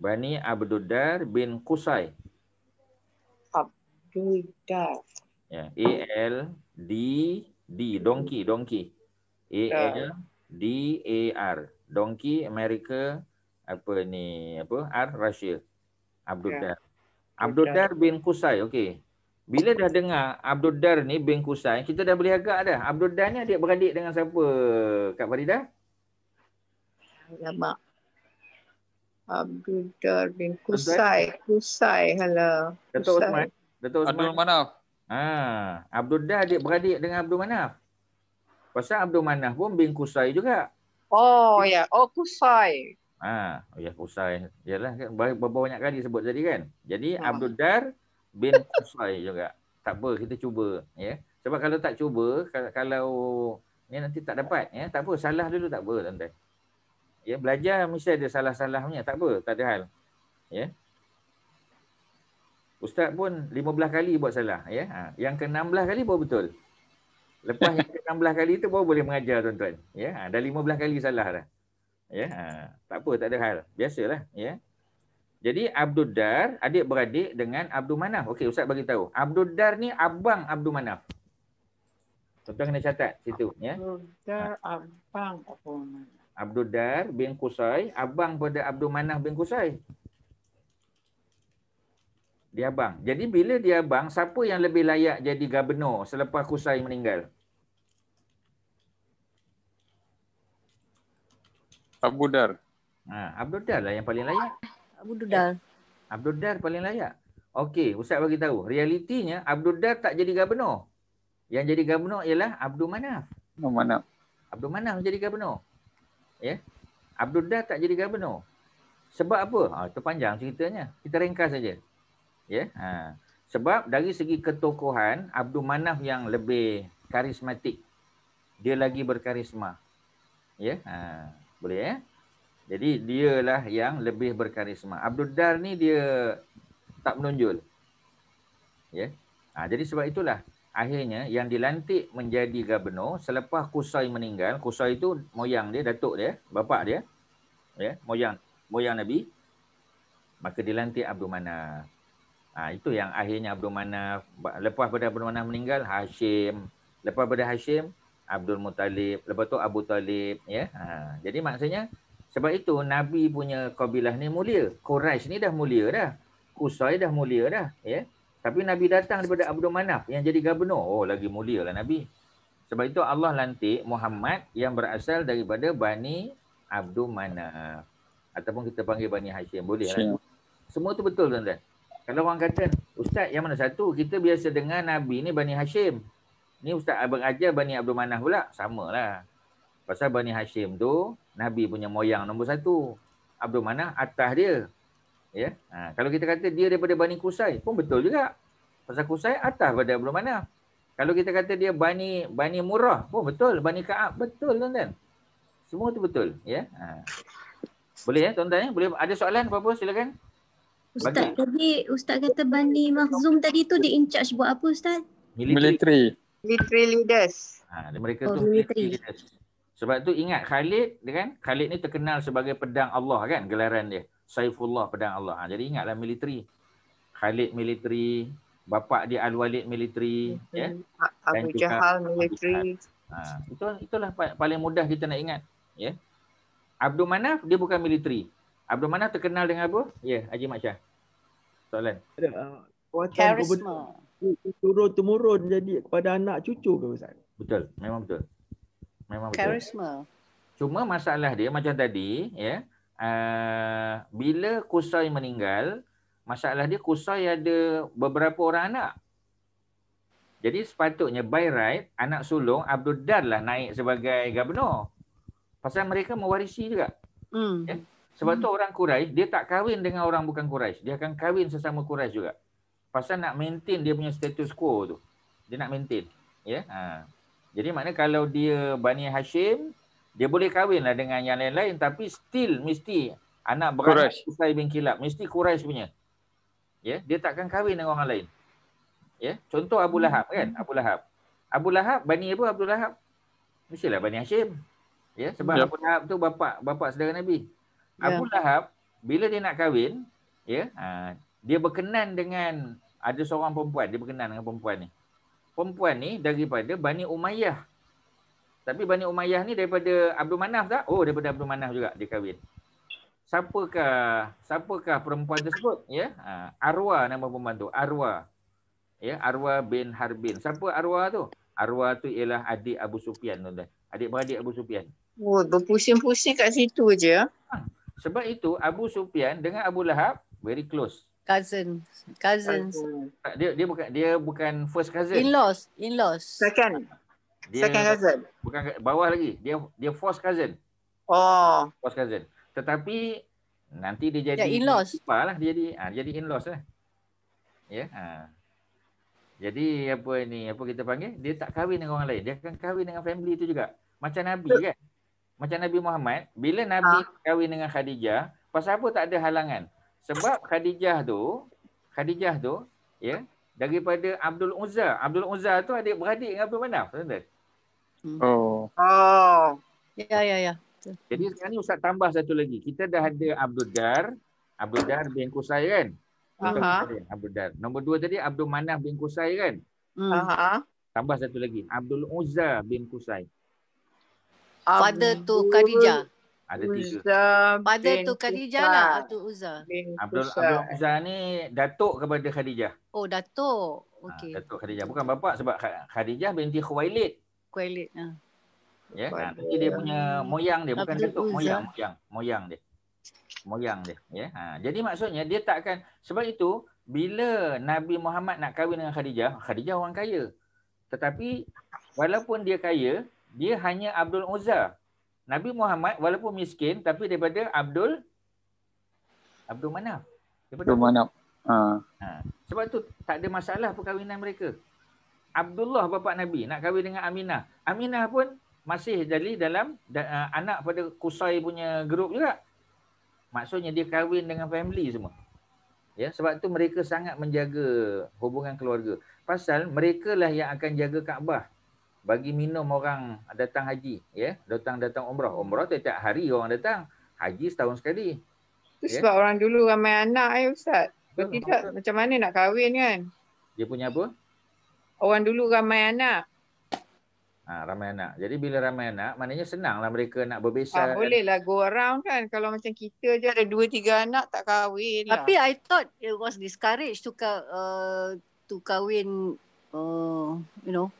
Bani Abduddar bin Kusai. Abduddar. Ya, A L D D. Donki, donki. A L D A R. Uh. Donkey Amerika apa ni apa Ar Russia Abdul ya. Dar Abdul Dar bin Kusai okey bila dah dengar Abdul Dar ni bin Kusai kita dah boleh agak dah Abdul Dar ni adik beradik dengan siapa Kak Farida Ya mak Abdul Dar bin Kusai Kusai hala Datuk Osman Datuk Osman Abdul Manaf Ha Abdul Dar adik beradik dengan Abdul Manaf Pasal Abdul Manaf pun bin Kusai juga Oh ya, yeah. oh kusai. Ah, oh, ya kusai. Iyalah kan, banyak kali sebut tadi kan. Jadi ha. Abdul Dar bin Kusai juga. Tak apa, kita cuba ya. Yeah. Sebab kalau tak cuba, kalau, kalau ni nanti tak dapat ya. Yeah. Tak apa, salah dulu tak apa, tante. Ya, yeah. belajar mesti ada salah-salahnya, tak apa, tak ada hal. Ya. Yeah. Ustaz pun 15 kali buat salah ya. Yeah. Ha, yang ke-16 kali buat betul. Lepas yang 16 kali tu baru boleh mengajar tuan-tuan. Ya, dah 15 kali salah dah. Ya, ha, tak apa tak ada hal. Biasalah, ya. Jadi Abdul Dar adik beradik dengan Abdul Manaf. Okey, ustaz bagi tahu. Abdul Dar ni abang Abdul Manaf. Tuan-tuan kena catat situ, ya. Abdul Dar abang Abdul Manaf. Abdul Dar bin Kusai, abang pada Abdul Manaf bin Kusai. Dia Abang. Jadi bila dia Abang, siapa yang lebih layak jadi gubernur selepas Kusai meninggal? Abu Dar. Ha, Abdul Dar lah yang paling layak. Abdul Dar. Eh, Abdul Dar paling layak. Okey, Ustaz bagi tahu. Realitinya Abdul Dar tak jadi gubernur. Yang jadi gubernur ialah Abdul Manaf. Abdul Manaf. Abdul Manaf jadi gubernur. Ya. Yeah? Abdul Dar tak jadi gubernur. Sebab apa? Ha, itu panjang ceritanya. Kita ringkas saja. Ya. Ha. Sebab dari segi ketokohan Abdul Manaf yang lebih karismatik. Dia lagi berkarisma. Ya. Ha. Boleh ya. Jadi dialah yang lebih berkarisma. Abdul Dar ni dia tak menonjol. Ya. Ha. Jadi sebab itulah akhirnya yang dilantik menjadi gubernur selepas Kusai meninggal. Kusai itu moyang dia, datuk dia, bapa dia. Ya, moyang moyang Nabi. Maka dilantik Abdul Manaf. Ha, itu yang akhirnya Abdul Manaf. Lepas pada Abdul Manaf meninggal, Hashim. Lepas pada Hashim, Abdul Muttalib. Lepas tu Abu Talib. Ya? Ha, jadi maksudnya, sebab itu Nabi punya kabilah ni mulia. Quraisy ni dah mulia dah. Kusai dah mulia dah. Ya? Tapi Nabi datang daripada Abdul Manaf yang jadi gubernur. Oh, lagi mulia lah Nabi. Sebab itu Allah lantik Muhammad yang berasal daripada Bani Abdul Manaf. Ataupun kita panggil Bani Hashim. Boleh lah. Semua tu betul tuan-tuan. Kalau orang kata, Ustaz yang mana satu? Kita biasa dengar Nabi ni Bani Hashim. Ni Ustaz Abang aja Bani Abdul Manah pula. Sama lah. Pasal Bani Hashim tu, Nabi punya moyang nombor satu. Abdul Manah atas dia. Ya? Ha, kalau kita kata dia daripada Bani Kusai pun betul juga. Pasal Kusai atas pada Abdul Manah. Kalau kita kata dia Bani Bani Murah, pun betul. Bani Kaab betul tuan-tuan. Semua tu betul. Ya? Ha. Boleh ya tuan-tuan? Ya? Boleh? Ada soalan apa-apa silakan. Ustaz Bagi. tadi ustaz kata Bani Mahzum tadi tu dia in charge buat apa ustaz? Military. Military leaders. Ha, mereka oh, tu military. leaders. Sebab tu ingat Khalid kan? Khalid ni terkenal sebagai pedang Allah kan gelaran dia. Saifullah pedang Allah. Ha, jadi ingatlah military. Khalid military, bapak dia Al-Walid military, ya. Mm-hmm. Abu Jahal military. Ha, itulah, itulah paling mudah kita nak ingat, ya. Yeah? Abdul Manaf dia bukan military. Abdul mana terkenal dengan apa? Ya, yeah, Haji Mat Syah. Soalan. Ada. Karisma. Uh, turun temurun jadi kepada anak cucu ke Ustaz? Betul. Memang betul. Memang betul. Charisma. Cuma masalah dia macam tadi, ya. Yeah, uh, bila Kusai meninggal, masalah dia Kusai ada beberapa orang anak. Jadi sepatutnya by right, anak sulung Abdul Dar lah naik sebagai gubernur. Pasal mereka mewarisi juga. Hmm. Yeah? Sebab hmm. tu orang Quraisy dia tak kahwin dengan orang bukan Quraisy. Dia akan kahwin sesama Quraisy juga. Pasal nak maintain dia punya status quo tu. Dia nak maintain. Ya. Yeah? Ha. Jadi maknanya kalau dia Bani Hashim, dia boleh kahwin lah dengan yang lain-lain tapi still mesti anak beranak Usai bin Kilab. Mesti Quraisy punya. Ya. Yeah? Dia takkan kahwin dengan orang lain. Ya. Yeah? Contoh Abu Lahab hmm. kan. Abu Lahab. Abu Lahab, Bani apa Abu Lahab? Mestilah Bani Hashim. Ya. Yeah? Sebab yep. Ya. Abu Lahab tu bapa bapa saudara Nabi. Abu yeah. Lahab bila dia nak kahwin, ya, yeah, ha, dia berkenan dengan ada seorang perempuan, dia berkenan dengan perempuan ni. Perempuan ni daripada Bani Umayyah. Tapi Bani Umayyah ni daripada Abdul Manaf tak? Oh, daripada Abdul Manaf juga dia kahwin. Siapakah siapakah perempuan tersebut ya? Yeah? Ha, Arwa nama perempuan tu, Arwa. Ya, yeah? Arwa bin Harbin. Siapa Arwa tu? Arwa tu ialah adik Abu Sufyan tuan-tuan. Adik beradik Abu Sufyan. Oh, berpusing-pusing kat situ je. Ya? Ha, sebab itu Abu Sufyan dengan Abu Lahab very close. Cousin. Cousins. Tak dia dia bukan dia bukan first cousin. In-laws, in-laws. Second. Dia Second cousin. Bukan bawah lagi. Dia dia first cousin. Oh, first cousin. Tetapi nanti dia jadi yeah, in-laws. Lah. dia jadi ah jadi in-laws lah. Ya. Yeah? Ha. Jadi apa ni apa kita panggil dia tak kahwin dengan orang lain. Dia akan kahwin dengan family tu juga. Macam Nabi kan macam Nabi Muhammad bila Nabi ha. kahwin dengan Khadijah pasal apa tak ada halangan sebab Khadijah tu Khadijah tu ya daripada Abdul Uzza Abdul Uzza tu adik beradik dengan Abdul Manaf betul hmm. oh oh ya ya ya jadi sekarang ni Ustaz tambah satu lagi. Kita dah ada Abdul Dar. Abdul Dar bin Kusai kan? uh Abdul Dar. Nombor dua tadi Abdul Manaf bin Kusai kan? Uh-huh. Tambah satu lagi. Abdul Uzza bin Kusai. Father tu Khadijah. Ada tiga. Pada tu Khadijah Uza. lah tu Uza. Abdul Abdul Uza ni datuk kepada Khadijah. Oh datuk. Ha, Okey. datuk Khadijah bukan bapa sebab Khadijah binti Khuwailid. Khuwailid. Ha. Ya. Yeah. Ha, dia punya moyang dia bukan datuk moyang moyang moyang dia. Moyang dia. Ya. Yeah. Ha. Jadi maksudnya dia takkan sebab itu bila Nabi Muhammad nak kahwin dengan Khadijah, Khadijah orang kaya. Tetapi walaupun dia kaya, dia hanya Abdul Uzza. Nabi Muhammad walaupun miskin tapi daripada Abdul Abdul Manaf. Daripada Abdul Manaf. Ha. ha. Sebab tu tak ada masalah perkahwinan mereka. Abdullah bapa Nabi nak kahwin dengan Aminah. Aminah pun masih jadi dalam da, uh, anak pada Kusai punya grup juga. Maksudnya dia kahwin dengan family semua. Ya, sebab tu mereka sangat menjaga hubungan keluarga. Pasal mereka lah yang akan jaga Kaabah bagi minum orang datang haji ya yeah? datang datang umrah umrah setiap hari orang datang haji setahun sekali itu yeah? sebab orang dulu ramai anak ya eh, ustaz betul, tidak betul. macam mana nak kahwin kan dia punya apa orang dulu ramai anak Ha, ramai anak. Jadi bila ramai anak, maknanya senanglah mereka nak berbesar. Ha, ah, boleh lah go around kan. Kalau macam kita je ada dua, tiga anak tak kahwin lah. Tapi I thought it was discouraged to, uh, to kahwin, uh, you know,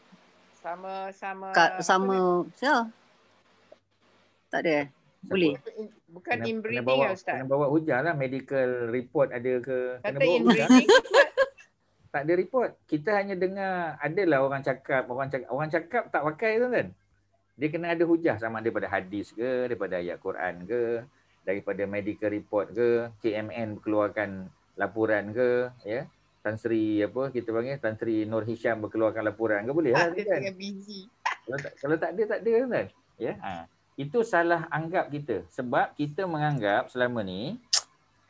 sama sama kat sama ya yeah. tak ada eh? boleh bukan kena, inbreeding kena bawa, ya ustaz kena bawa hujah lah medical report ada ke kena Kata bawa tak ada report kita hanya dengar ada lah orang cakap orang cakap orang cakap tak pakai tu kan dia kena ada hujah sama ada daripada hadis ke daripada ayat Quran ke daripada medical report ke KMN keluarkan laporan ke ya yeah? Tan Sri apa kita panggil Tan Sri Nur Hisham berkeluarkan laporan ke boleh ha, lah, kan? kalau tak, kalau tak ada tak ada kan ya ha. itu salah anggap kita sebab kita menganggap selama ni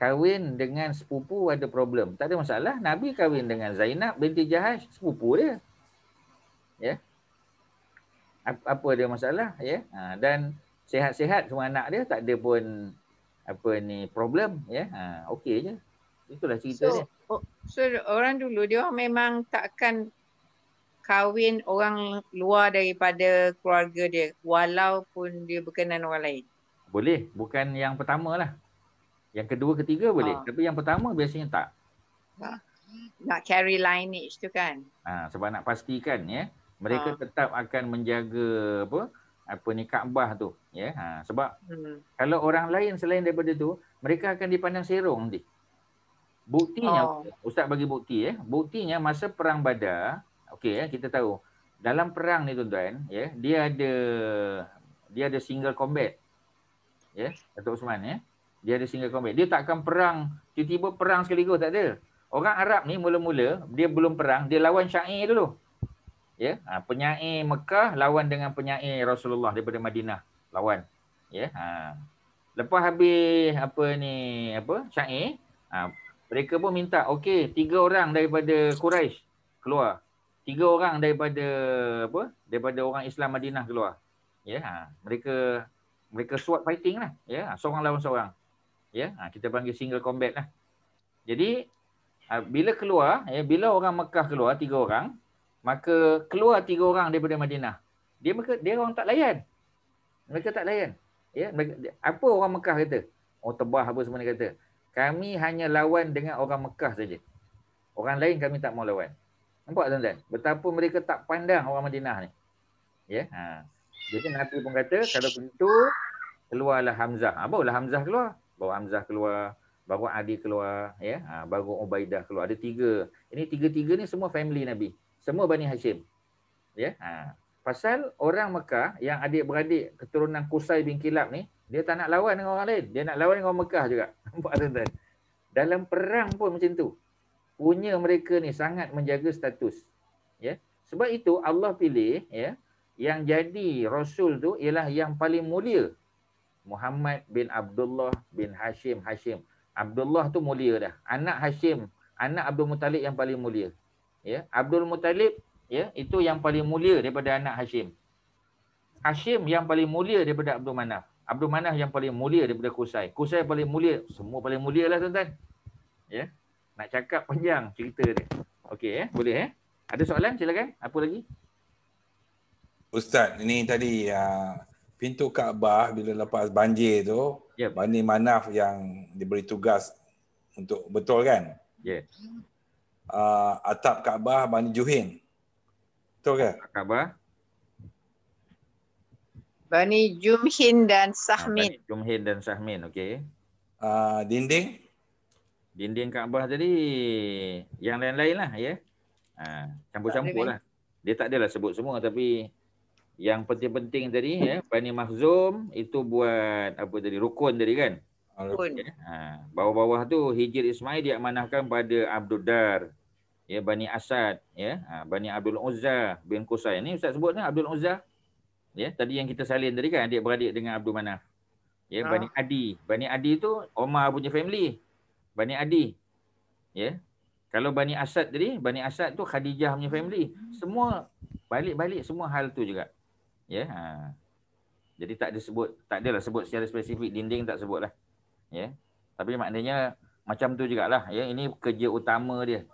kahwin dengan sepupu ada problem tak ada masalah nabi kahwin dengan Zainab binti Jahash sepupu dia ya apa dia masalah ya ha. dan sehat-sehat semua anak dia tak ada pun apa ni problem ya ha okey je Itulah cerita so, dia. So orang dulu dia memang takkan kahwin orang luar daripada keluarga dia walaupun dia berkenan orang lain. Boleh. Bukan yang pertama lah. Yang kedua ketiga boleh. Ha. Tapi yang pertama biasanya tak. Tak ha. Nak carry lineage tu kan. Ha, sebab nak pastikan ya. Mereka ha. tetap akan menjaga apa apa ni Kaabah tu ya ha, sebab hmm. kalau orang lain selain daripada tu mereka akan dipandang serong nanti Buktinya, oh. Ustaz bagi bukti ya. Eh. Buktinya masa perang badar, okey ya, eh, kita tahu. Dalam perang ni tuan-tuan, ya, yeah, dia ada dia ada single combat. Ya, yeah, Datuk Usman ya. Eh. Dia ada single combat. Dia takkan perang, tiba-tiba perang sekaligus tak ada. Orang Arab ni mula-mula dia belum perang, dia lawan syair dulu. Ya, yeah. ha, penyair Mekah lawan dengan penyair Rasulullah daripada Madinah. Lawan. Ya, yeah. ha. Lepas habis apa ni, apa? Syair. Ha, mereka pun minta, okey, tiga orang daripada Quraisy keluar. Tiga orang daripada apa? Daripada orang Islam Madinah keluar. Ya, ha. mereka mereka swap fighting lah. Ya, ha, seorang lawan seorang. Ya, ha. kita panggil single combat lah. Jadi ha, bila keluar, ya, bila orang Mekah keluar tiga orang, maka keluar tiga orang daripada Madinah. Dia mereka dia orang tak layan. Mereka tak layan. Ya, mereka, apa orang Mekah kata? Oh tebah apa semua ni kata. Kami hanya lawan dengan orang Mekah saja. Orang lain kami tak mau lawan. Nampak tuan-tuan? Betapa mereka tak pandang orang Madinah ni. Ya. Yeah? Ha. Jadi Nabi pun kata kalau begitu keluarlah Hamzah. Ha, barulah Hamzah keluar. Baru Hamzah keluar. Baru Adi keluar. Ya. Yeah? Ha, baru Ubaidah keluar. Ada tiga. Ini tiga-tiga ni semua family Nabi. Semua Bani Hashim. Ya. Yeah? Ha. Pasal orang Mekah yang adik-beradik keturunan Kusai bin Kilab ni, dia tak nak lawan dengan orang lain. Dia nak lawan dengan orang Mekah juga. Nampak tuan-tuan? Dalam perang pun macam tu. Punya mereka ni sangat menjaga status. Ya. Sebab itu Allah pilih ya, yang jadi Rasul tu ialah yang paling mulia. Muhammad bin Abdullah bin Hashim. Hashim. Abdullah tu mulia dah. Anak Hashim. Anak Abdul Muttalib yang paling mulia. Ya. Abdul Muttalib Ya, itu yang paling mulia daripada anak Hashim. Hashim yang paling mulia daripada Abdul Manaf. Abdul Manaf yang paling mulia daripada Kusai. Kusai paling mulia. Semua paling mulia lah tuan-tuan. Ya. Nak cakap panjang cerita dia. Okey ya. Boleh ya. Ada soalan silakan. Apa lagi? Ustaz, ini tadi uh, pintu Kaabah bila lepas banjir tu. Ya. Yep. Bani Manaf yang diberi tugas untuk betul kan? Ya. Uh, atap Kaabah Bani Juhin. Betul ke? Apa Bani Jumhin dan ah, Sahmin. Bani Jumhin dan Sahmin, okey. Uh, dinding? Dinding Kaabah tadi. Yang lain-lain lah, ya. Yeah. Uh, campur-campur lah. Dia tak adalah sebut semua tapi yang penting-penting tadi ya Bani Mahzum itu buat apa tadi rukun tadi kan? Ah, rukun. Ha, bawah-bawah tu Hijir Ismail diamanahkan pada Abdul Dar ya Bani Asad ya ha, Bani Abdul Uzza bin Qusay ini ustaz sebut ni Abdul Uzza ya tadi yang kita salin tadi kan adik beradik dengan Abdul Manaf ya ha. Bani Adi Bani Adi tu Omar punya family Bani Adi ya kalau Bani Asad tadi Bani Asad tu Khadijah punya family semua balik-balik semua hal tu juga ya ha. jadi tak ada sebut tak adalah sebut secara spesifik dinding tak sebutlah ya tapi maknanya macam tu jugalah ya ini kerja utama dia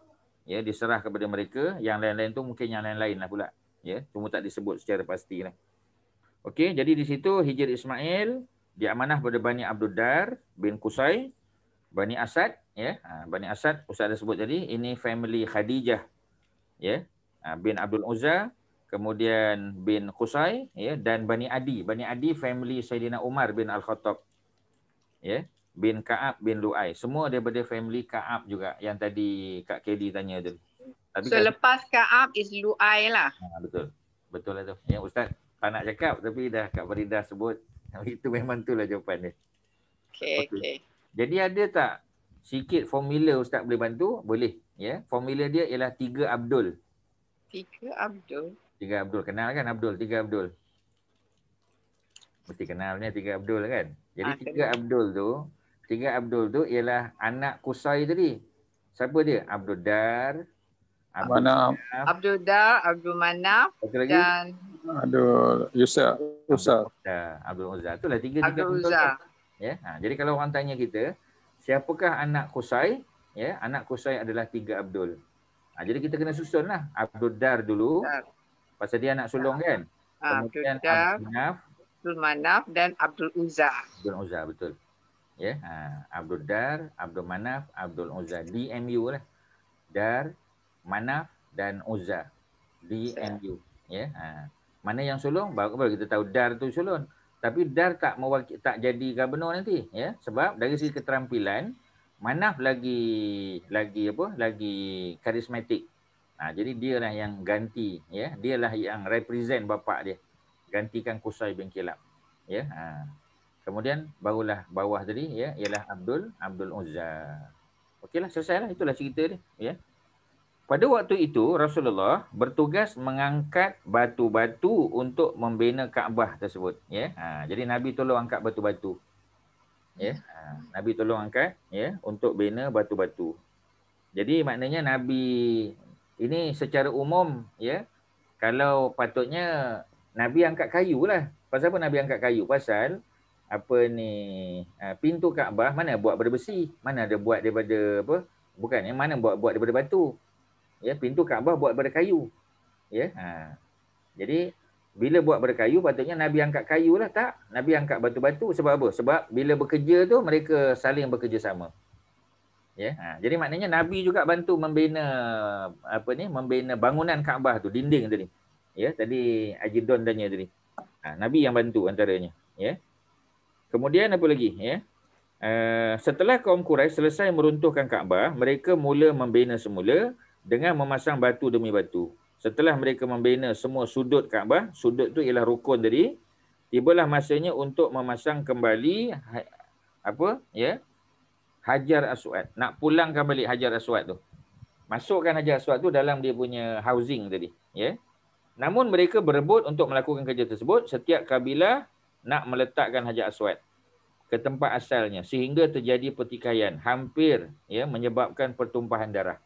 ya diserah kepada mereka yang lain-lain tu mungkin yang lain-lain lah pula ya cuma tak disebut secara pasti lah okey jadi di situ hijr ismail diamanah kepada bani abdul bin kusai bani asad ya ha, bani asad usah ada sebut tadi ini family khadijah ya ha, bin abdul uzza kemudian bin kusai ya dan bani adi bani adi family sayyidina umar bin al khattab ya bin Kaab bin Luai. Semua daripada family Kaab juga yang tadi Kak Kedi tanya tu. Tapi so kan- lepas Kaab is Luai lah. Ha, betul. Betul lah tu. Yang ustaz, tak nak cakap tapi dah Kak Farida sebut itu memang tu lah jawapan dia. Okay, okey. Okay. Jadi ada tak sikit formula ustaz boleh bantu? Boleh. Ya, yeah. formula dia ialah Tiga Abdul. Tiga Abdul. Tiga Abdul. Kenal kan Abdul? Tiga Abdul. Mesti kenalnya Tiga Abdul kan? Jadi ah, tiga Abdul tu tiga Abdul tu ialah anak Kusai tadi. Siapa dia? Abdul Dar, Abdul Manaf. Abdul Dar, Abdul Manaf dan Abdul Yusuf. Yusuf. Abdul Uzza. Itulah tiga tiga Abdul Uzza. Ya. Ha, jadi kalau orang tanya kita, siapakah anak Kusai? Ya, anak Kusai adalah tiga Abdul. Ha, jadi kita kena susun lah Abdul Dar dulu. Dar. Pasal dia anak sulung ha. kan? Ha, Kemudian Abdul, Dar, Abdul Manaf. Manaf dan Abdul Uzza. Abdul Uzza betul ya ha, Abdul Dar Abdul Manaf Abdul Uzza DMU lah Dar Manaf dan Uzza DMU ya ha. mana yang sulung baru, baru kita tahu Dar tu sulung tapi Dar tak mewakil, tak jadi gubernur nanti ya sebab dari segi keterampilan Manaf lagi lagi apa lagi karismatik ha, jadi dia lah yang ganti ya dia lah yang represent bapak dia gantikan Kusai bin Kilab ya ha. Kemudian barulah bawah tadi ya ialah Abdul Abdul Uzza. Okeylah selesai lah itulah cerita dia ya. Pada waktu itu Rasulullah bertugas mengangkat batu-batu untuk membina Kaabah tersebut ya. Ha, jadi Nabi tolong angkat batu-batu. Ya. Ha, Nabi tolong angkat ya untuk bina batu-batu. Jadi maknanya Nabi ini secara umum ya kalau patutnya Nabi angkat kayu lah. Pasal apa Nabi angkat kayu? Pasal apa ni ah, pintu Kaabah mana buat daripada besi mana ada buat daripada apa bukan yang eh, mana buat buat daripada batu ya pintu Kaabah buat daripada kayu ya ha. jadi bila buat daripada kayu patutnya nabi angkat kayu lah tak nabi angkat batu-batu sebab apa sebab bila bekerja tu mereka saling bekerja sama ya ha. jadi maknanya nabi juga bantu membina apa ni membina bangunan Kaabah tu dinding tadi ya tadi ajidon tanya tadi ha. nabi yang bantu antaranya ya Kemudian apa lagi? Ya? Uh, setelah kaum Quraisy selesai meruntuhkan Kaabah, mereka mula membina semula dengan memasang batu demi batu. Setelah mereka membina semua sudut Kaabah, sudut tu ialah rukun tadi, tibalah masanya untuk memasang kembali ha, apa ya Hajar Aswad nak pulangkan balik Hajar Aswad tu masukkan Hajar Aswad tu dalam dia punya housing tadi ya namun mereka berebut untuk melakukan kerja tersebut setiap kabilah nak meletakkan Hajar Aswad ke tempat asalnya sehingga terjadi pertikaian hampir ya menyebabkan pertumpahan darah.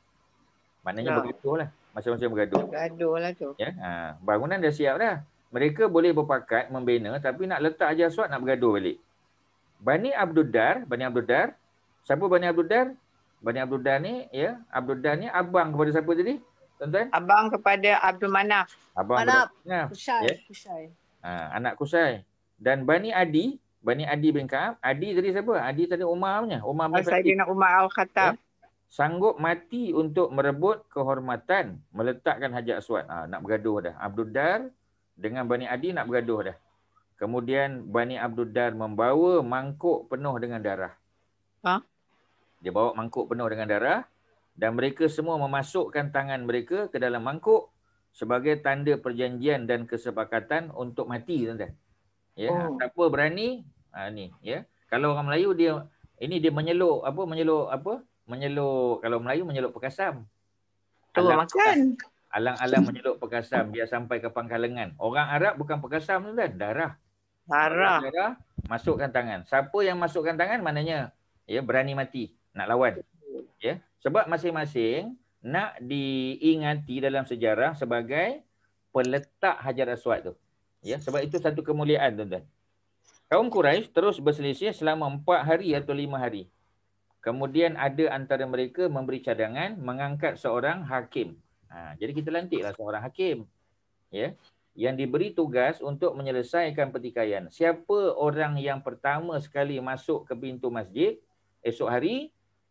Maknanya begitu lah Macam-macam bergaduh. lah tu. Ya. Ha, bangunan dah siap dah. Mereka boleh berpakat membina tapi nak letak Hajar Aswad nak bergaduh balik. Bani Abdul Dar, Bani Abdul Dar. Siapa Bani Abdul Dar? Bani Abdul Dar ni ya, Abdul Dar ni abang kepada siapa tadi? Tuan-tuan? Abang kepada Abdul Manaf. Abang Manaf. Kusai. Ya. Kusai. Ha, anak Kusai. Dan Bani Adi, Bani Adi bin Ka'ab, Adi tadi siapa? Adi tadi Umar punya. Umar bin Khattab. Ah, Saya Umar Al-Khattab. Ya? Sanggup mati untuk merebut kehormatan meletakkan Haji Aswad. Ha, nak bergaduh dah. Abdul Dar dengan Bani Adi nak bergaduh dah. Kemudian Bani Abdul Dar membawa mangkuk penuh dengan darah. Ha? Dia bawa mangkuk penuh dengan darah. Dan mereka semua memasukkan tangan mereka ke dalam mangkuk sebagai tanda perjanjian dan kesepakatan untuk mati. tuan Ya, oh. siapa ah, berani ha, ni, ya. Kalau orang Melayu dia ini dia menyeluk apa menyeluk apa? Menyeluk kalau Melayu menyeluk pekasam. Tolong makan. Alang-alang menyeluk pekasam dia sampai ke pangkalengan. Orang Arab bukan pekasam tu kan, darah. Darah. Darah masukkan tangan. Siapa yang masukkan tangan maknanya ya berani mati nak lawan. Ya. Sebab masing-masing nak diingati dalam sejarah sebagai peletak Hajar Aswad tu. Ya, sebab itu satu kemuliaan tuan-tuan. Kaum Quraisy terus berselisih selama empat hari atau lima hari. Kemudian ada antara mereka memberi cadangan mengangkat seorang hakim. Ha, jadi kita lantiklah seorang hakim. Ya, yang diberi tugas untuk menyelesaikan pertikaian. Siapa orang yang pertama sekali masuk ke pintu masjid esok hari,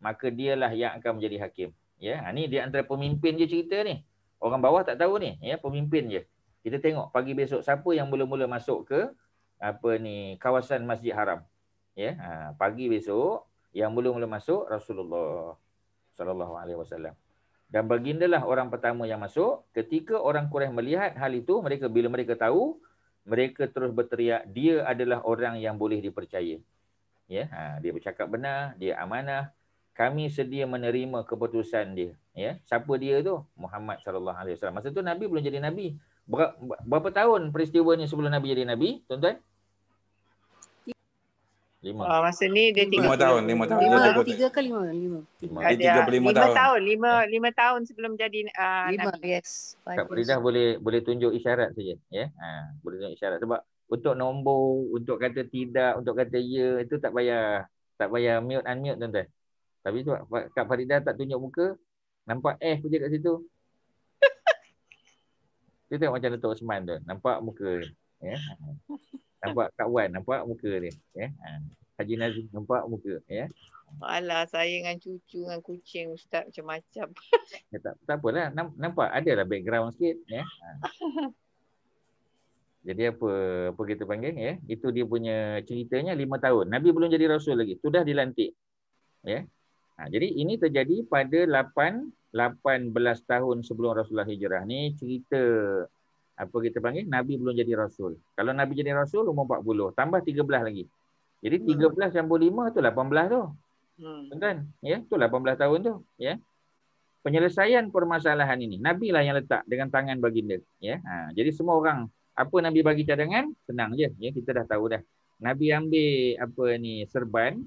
maka dialah yang akan menjadi hakim. Ya, ini ha, di antara pemimpin je cerita ni. Orang bawah tak tahu ni, ya, pemimpin je kita tengok pagi besok siapa yang mula-mula masuk ke apa ni kawasan Masjid Haram. Ya, ha, pagi besok yang mula-mula masuk Rasulullah sallallahu alaihi wasallam. Dan bagindalah orang pertama yang masuk. Ketika orang Quraisy melihat hal itu, mereka bila mereka tahu, mereka terus berteriak, dia adalah orang yang boleh dipercaya. Ya, ha, dia bercakap benar, dia amanah. Kami sedia menerima keputusan dia. Ya, siapa dia tu? Muhammad sallallahu alaihi wasallam. Masa tu Nabi belum jadi Nabi berapa tahun peristiwa ni sebelum Nabi jadi Nabi, tuan-tuan? lima. Oh, masa ni dia tiga lima tahun, lima tahun. Lima, tahun tiga ke lima, lima. lima. Dia tiga puluh lima tahun. tahun. Lima, ya. lima tahun sebelum jadi uh, lima, Nabi. yes. Five Kak Peridah boleh boleh tunjuk isyarat saja. Ya? Ha, boleh tunjuk isyarat. Sebab untuk nombor, untuk kata tidak, untuk kata ya, itu tak payah tak payah mute unmute tuan-tuan. Tapi sebab Kak Faridah tak tunjuk muka, nampak F je kat situ. Dia tengok macam Dato' Osman tu. Nampak muka. Ya. Nampak Kak Wan. Nampak muka dia. Ya. Haji Nazim nampak muka. Ya. Alah saya dengan cucu dengan kucing ustaz macam-macam. Ya, tak, tak apalah. Nampak lah background sikit. Ya. Jadi apa apa kita panggil ya? Itu dia punya ceritanya lima tahun. Nabi belum jadi rasul lagi. Sudah dilantik. Ya. Ha, jadi ini terjadi pada 8 18 tahun sebelum Rasulullah hijrah. Ni cerita apa kita panggil Nabi belum jadi Rasul. Kalau Nabi jadi Rasul umur 40. Tambah 13 lagi. Jadi 13 hmm. campur 5 tu 18 tu. Hmm. kan? ya, tu 18 tahun tu, ya. Penyelesaian permasalahan ini Nabi lah yang letak dengan tangan baginda, ya. Ha, jadi semua orang apa Nabi bagi cadangan senang je, ya kita dah tahu dah. Nabi ambil apa ni serban,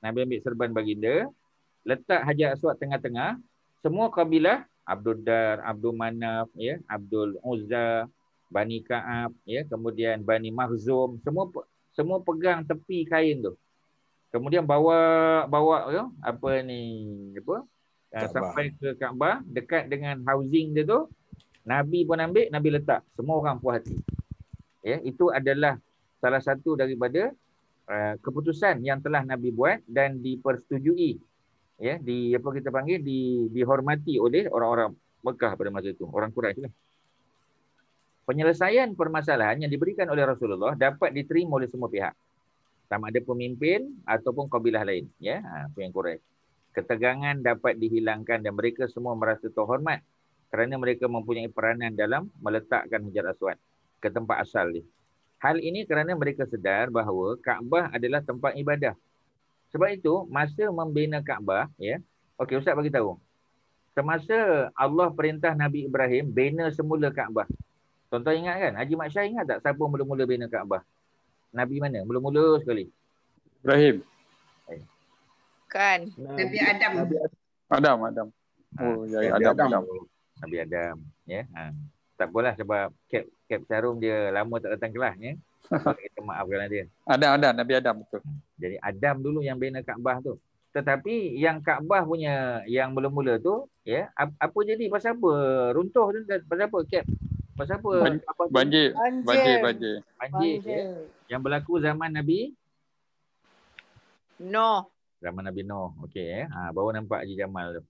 Nabi ambil serban baginda, letak Hajar Aswad tengah-tengah, semua kabilah Abdul Dar, Abdul Manaf, ya, Abdul Uzza, Bani Ka'ab, ya, kemudian Bani Mahzum, semua semua pegang tepi kain tu. Kemudian bawa bawa ya, apa ni apa eh, Ka'bah. sampai ke Kaabah dekat dengan housing dia tu Nabi pun ambil Nabi letak semua orang puas hati ya itu adalah salah satu daripada uh, keputusan yang telah Nabi buat dan dipersetujui ya di apa kita panggil di dihormati oleh orang-orang Mekah pada masa itu orang Quraisy lah. Penyelesaian permasalahan yang diberikan oleh Rasulullah dapat diterima oleh semua pihak. Sama ada pemimpin ataupun kabilah lain. Ya, ha, yang Quraisy. Ketegangan dapat dihilangkan dan mereka semua merasa terhormat kerana mereka mempunyai peranan dalam meletakkan Hajar Aswad ke tempat asal dia. Hal ini kerana mereka sedar bahawa Kaabah adalah tempat ibadah sebab itu masa membina Kaabah, ya. Yeah. Okey, ustaz bagi tahu. Semasa Allah perintah Nabi Ibrahim bina semula Kaabah. Tonton tuan ingat kan? Haji Mat Syah ingat tak siapa mula-mula bina Kaabah? Nabi mana? Mula-mula sekali. Ibrahim. Eh. Kan, Nabi, Nabi Adam. Adam, Adam. Ah. Oh, ya, ya. Adam. Adam. Nabi Adam, ya. Yeah. Ha. Tak apalah sebab Kap Sarum dia lama tak datang kelas ya. Kita maafkan dia. Ada ada Nabi Adam betul. Jadi Adam dulu yang bina Kaabah tu. Tetapi yang Kaabah punya yang mula-mula tu ya apa jadi pasal apa runtuh tu pasal apa Kap? Pasal apa? Banjir. Banjir. Banjir. Banjir. Banjir. Banjir. Ya? Yang berlaku zaman Nabi No. Zaman Nabi No. Okey. Ya. Ha, baru nampak Haji Jamal tu.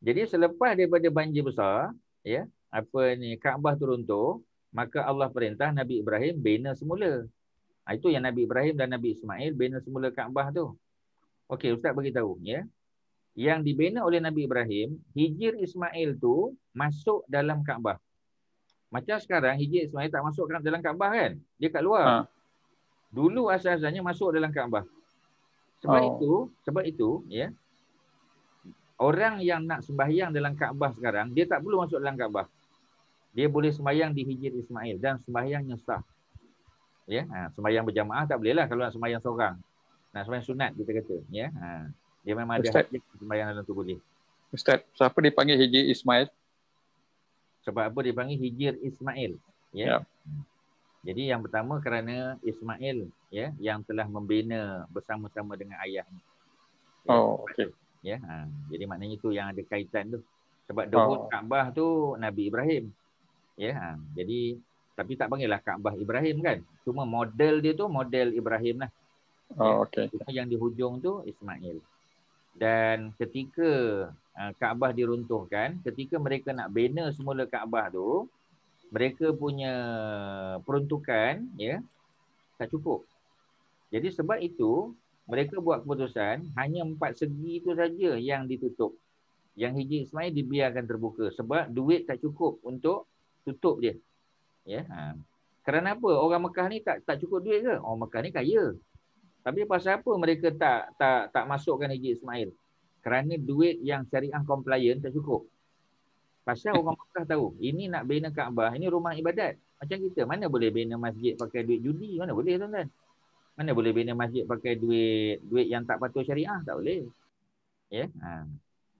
Jadi selepas daripada banjir besar, ya, apa ni Kaabah tu runtuh, maka Allah perintah Nabi Ibrahim bina semula. Ha, itu yang Nabi Ibrahim dan Nabi Ismail bina semula Kaabah tu. Okey, ustaz bagi tahu ya. Yang dibina oleh Nabi Ibrahim, Hijir Ismail tu masuk dalam Kaabah. Macam sekarang Hijir Ismail tak masuk dalam Kaabah kan? Dia kat luar. Ha. Dulu asal-asalnya masuk dalam Kaabah. Sebab oh. itu, sebab itu ya. Orang yang nak sembahyang dalam Kaabah sekarang, dia tak perlu masuk dalam Kaabah dia boleh sembahyang di Hijir Ismail dan sembahyangnya sah. Ya, ha, sembahyang berjamaah tak bolehlah kalau nak sembahyang seorang. Nak sembahyang sunat kita kata, ya. Ha, dia memang Ustaz. ada sembahyang dalam tu boleh. Ustaz, siapa dipanggil Hijir Ismail? Sebab apa dipanggil Hijir Ismail? Ya. Yeah. Jadi yang pertama kerana Ismail ya yang telah membina bersama-sama dengan ayahnya. Ya. Oh, okey. Ya, ha. jadi maknanya itu yang ada kaitan tu. Sebab Dawud oh. Kaabah tu Nabi Ibrahim. Ya, hmm. jadi tapi tak panggillah Kaabah Ibrahim kan. Cuma model dia tu model Ibrahim lah. Oh, ya. okey. Ya, yang di hujung tu Ismail. Dan ketika uh, Kaabah diruntuhkan, ketika mereka nak bina semula Kaabah tu, mereka punya peruntukan ya tak cukup. Jadi sebab itu mereka buat keputusan hanya empat segi itu saja yang ditutup. Yang hiji Ismail dibiarkan terbuka sebab duit tak cukup untuk tutup dia. Ya. Ha. Kerana apa? Orang Mekah ni tak tak cukup duit ke? Orang Mekah ni kaya. Tapi pasal apa mereka tak tak tak masukkan Haji Ismail? Kerana duit yang syariah compliant tak cukup. Pasal orang Mekah tahu, ini nak bina Kaabah, ini rumah ibadat. Macam kita, mana boleh bina masjid pakai duit judi? Mana boleh tuan-tuan? Mana boleh bina masjid pakai duit duit yang tak patut syariah? Tak boleh. Ya. Yeah? Ha.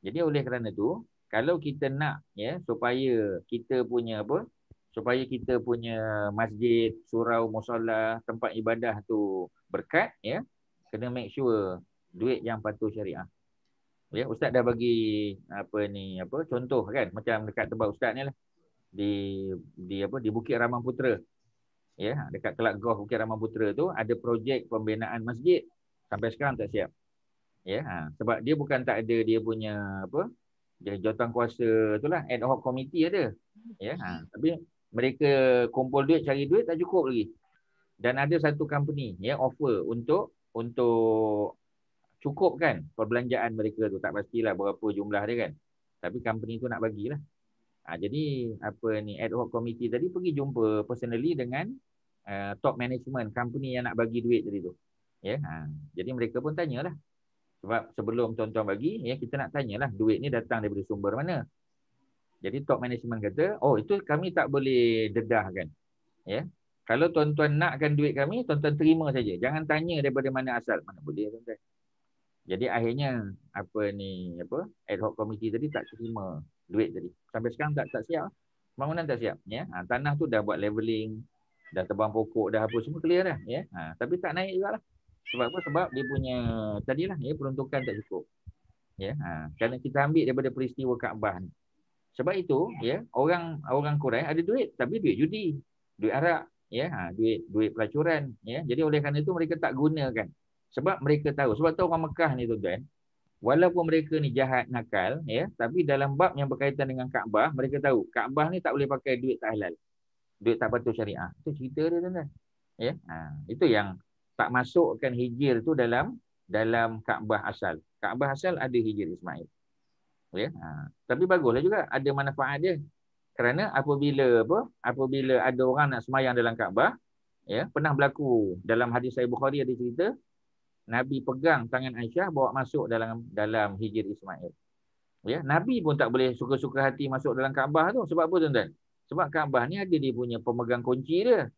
Jadi oleh kerana tu, kalau kita nak ya supaya kita punya apa supaya kita punya masjid, surau, musola, tempat ibadah tu berkat ya kena make sure duit yang patuh syariah. Ya, ustaz dah bagi apa ni apa contoh kan macam dekat tempat ustaz ni lah di di apa di Bukit Raman Putra. Ya, dekat Kelak Goh Bukit Raman Putra tu ada projek pembinaan masjid sampai sekarang tak siap. Ya, ha, sebab dia bukan tak ada dia punya apa jawatan kuasa tu lah ad hoc committee ada ya ha. tapi mereka kumpul duit cari duit tak cukup lagi dan ada satu company yang offer untuk untuk cukup kan perbelanjaan mereka tu tak pastilah berapa jumlah dia kan tapi company tu nak bagilah ha, jadi apa ni ad hoc committee tadi pergi jumpa personally dengan uh, top management company yang nak bagi duit tadi tu ya ha. jadi mereka pun tanyalah sebab sebelum tuan-tuan bagi, ya, kita nak tanyalah duit ni datang daripada sumber mana. Jadi top management kata, oh itu kami tak boleh dedahkan. Ya. Kalau tuan-tuan nakkan duit kami, tuan-tuan terima saja. Jangan tanya daripada mana asal. Mana boleh tuan-tuan. Jadi akhirnya apa ni apa ad hoc committee tadi tak terima duit tadi. Sampai sekarang tak tak siap. Bangunan tak siap, ya. Ha, tanah tu dah buat leveling, dah tebang pokok, dah apa semua clear dah, ya. Ha, tapi tak naik jugalah. Sebab apa? Sebab dia punya tadi lah ya peruntukan tak cukup. Ya, ha. kerana kita ambil daripada peristiwa Kaabah ni. Sebab itu, ya, orang orang Quraisy ada duit, tapi duit judi, duit arak, ya, ha, duit duit pelacuran, ya. Jadi oleh kerana itu mereka tak gunakan. Sebab mereka tahu, sebab tahu orang Mekah ni tuan-tuan, walaupun mereka ni jahat nakal, ya, tapi dalam bab yang berkaitan dengan Kaabah, mereka tahu Kaabah ni tak boleh pakai duit tak halal. Duit tak patut syariah. Itu cerita dia tuan-tuan. Ya, ha, itu yang tak masukkan hijir tu dalam dalam Kaabah asal. Kaabah asal ada hijir Ismail. Ya. Ha. Tapi baguslah juga ada manfaat dia. Kerana apabila apa? Apabila ada orang nak semayang dalam Kaabah, ya, pernah berlaku dalam hadis Sahih Bukhari ada cerita Nabi pegang tangan Aisyah bawa masuk dalam dalam hijir Ismail. Ya, Nabi pun tak boleh suka-suka hati masuk dalam Kaabah tu. Sebab apa tuan-tuan? Sebab Kaabah ni ada dia punya pemegang kunci dia.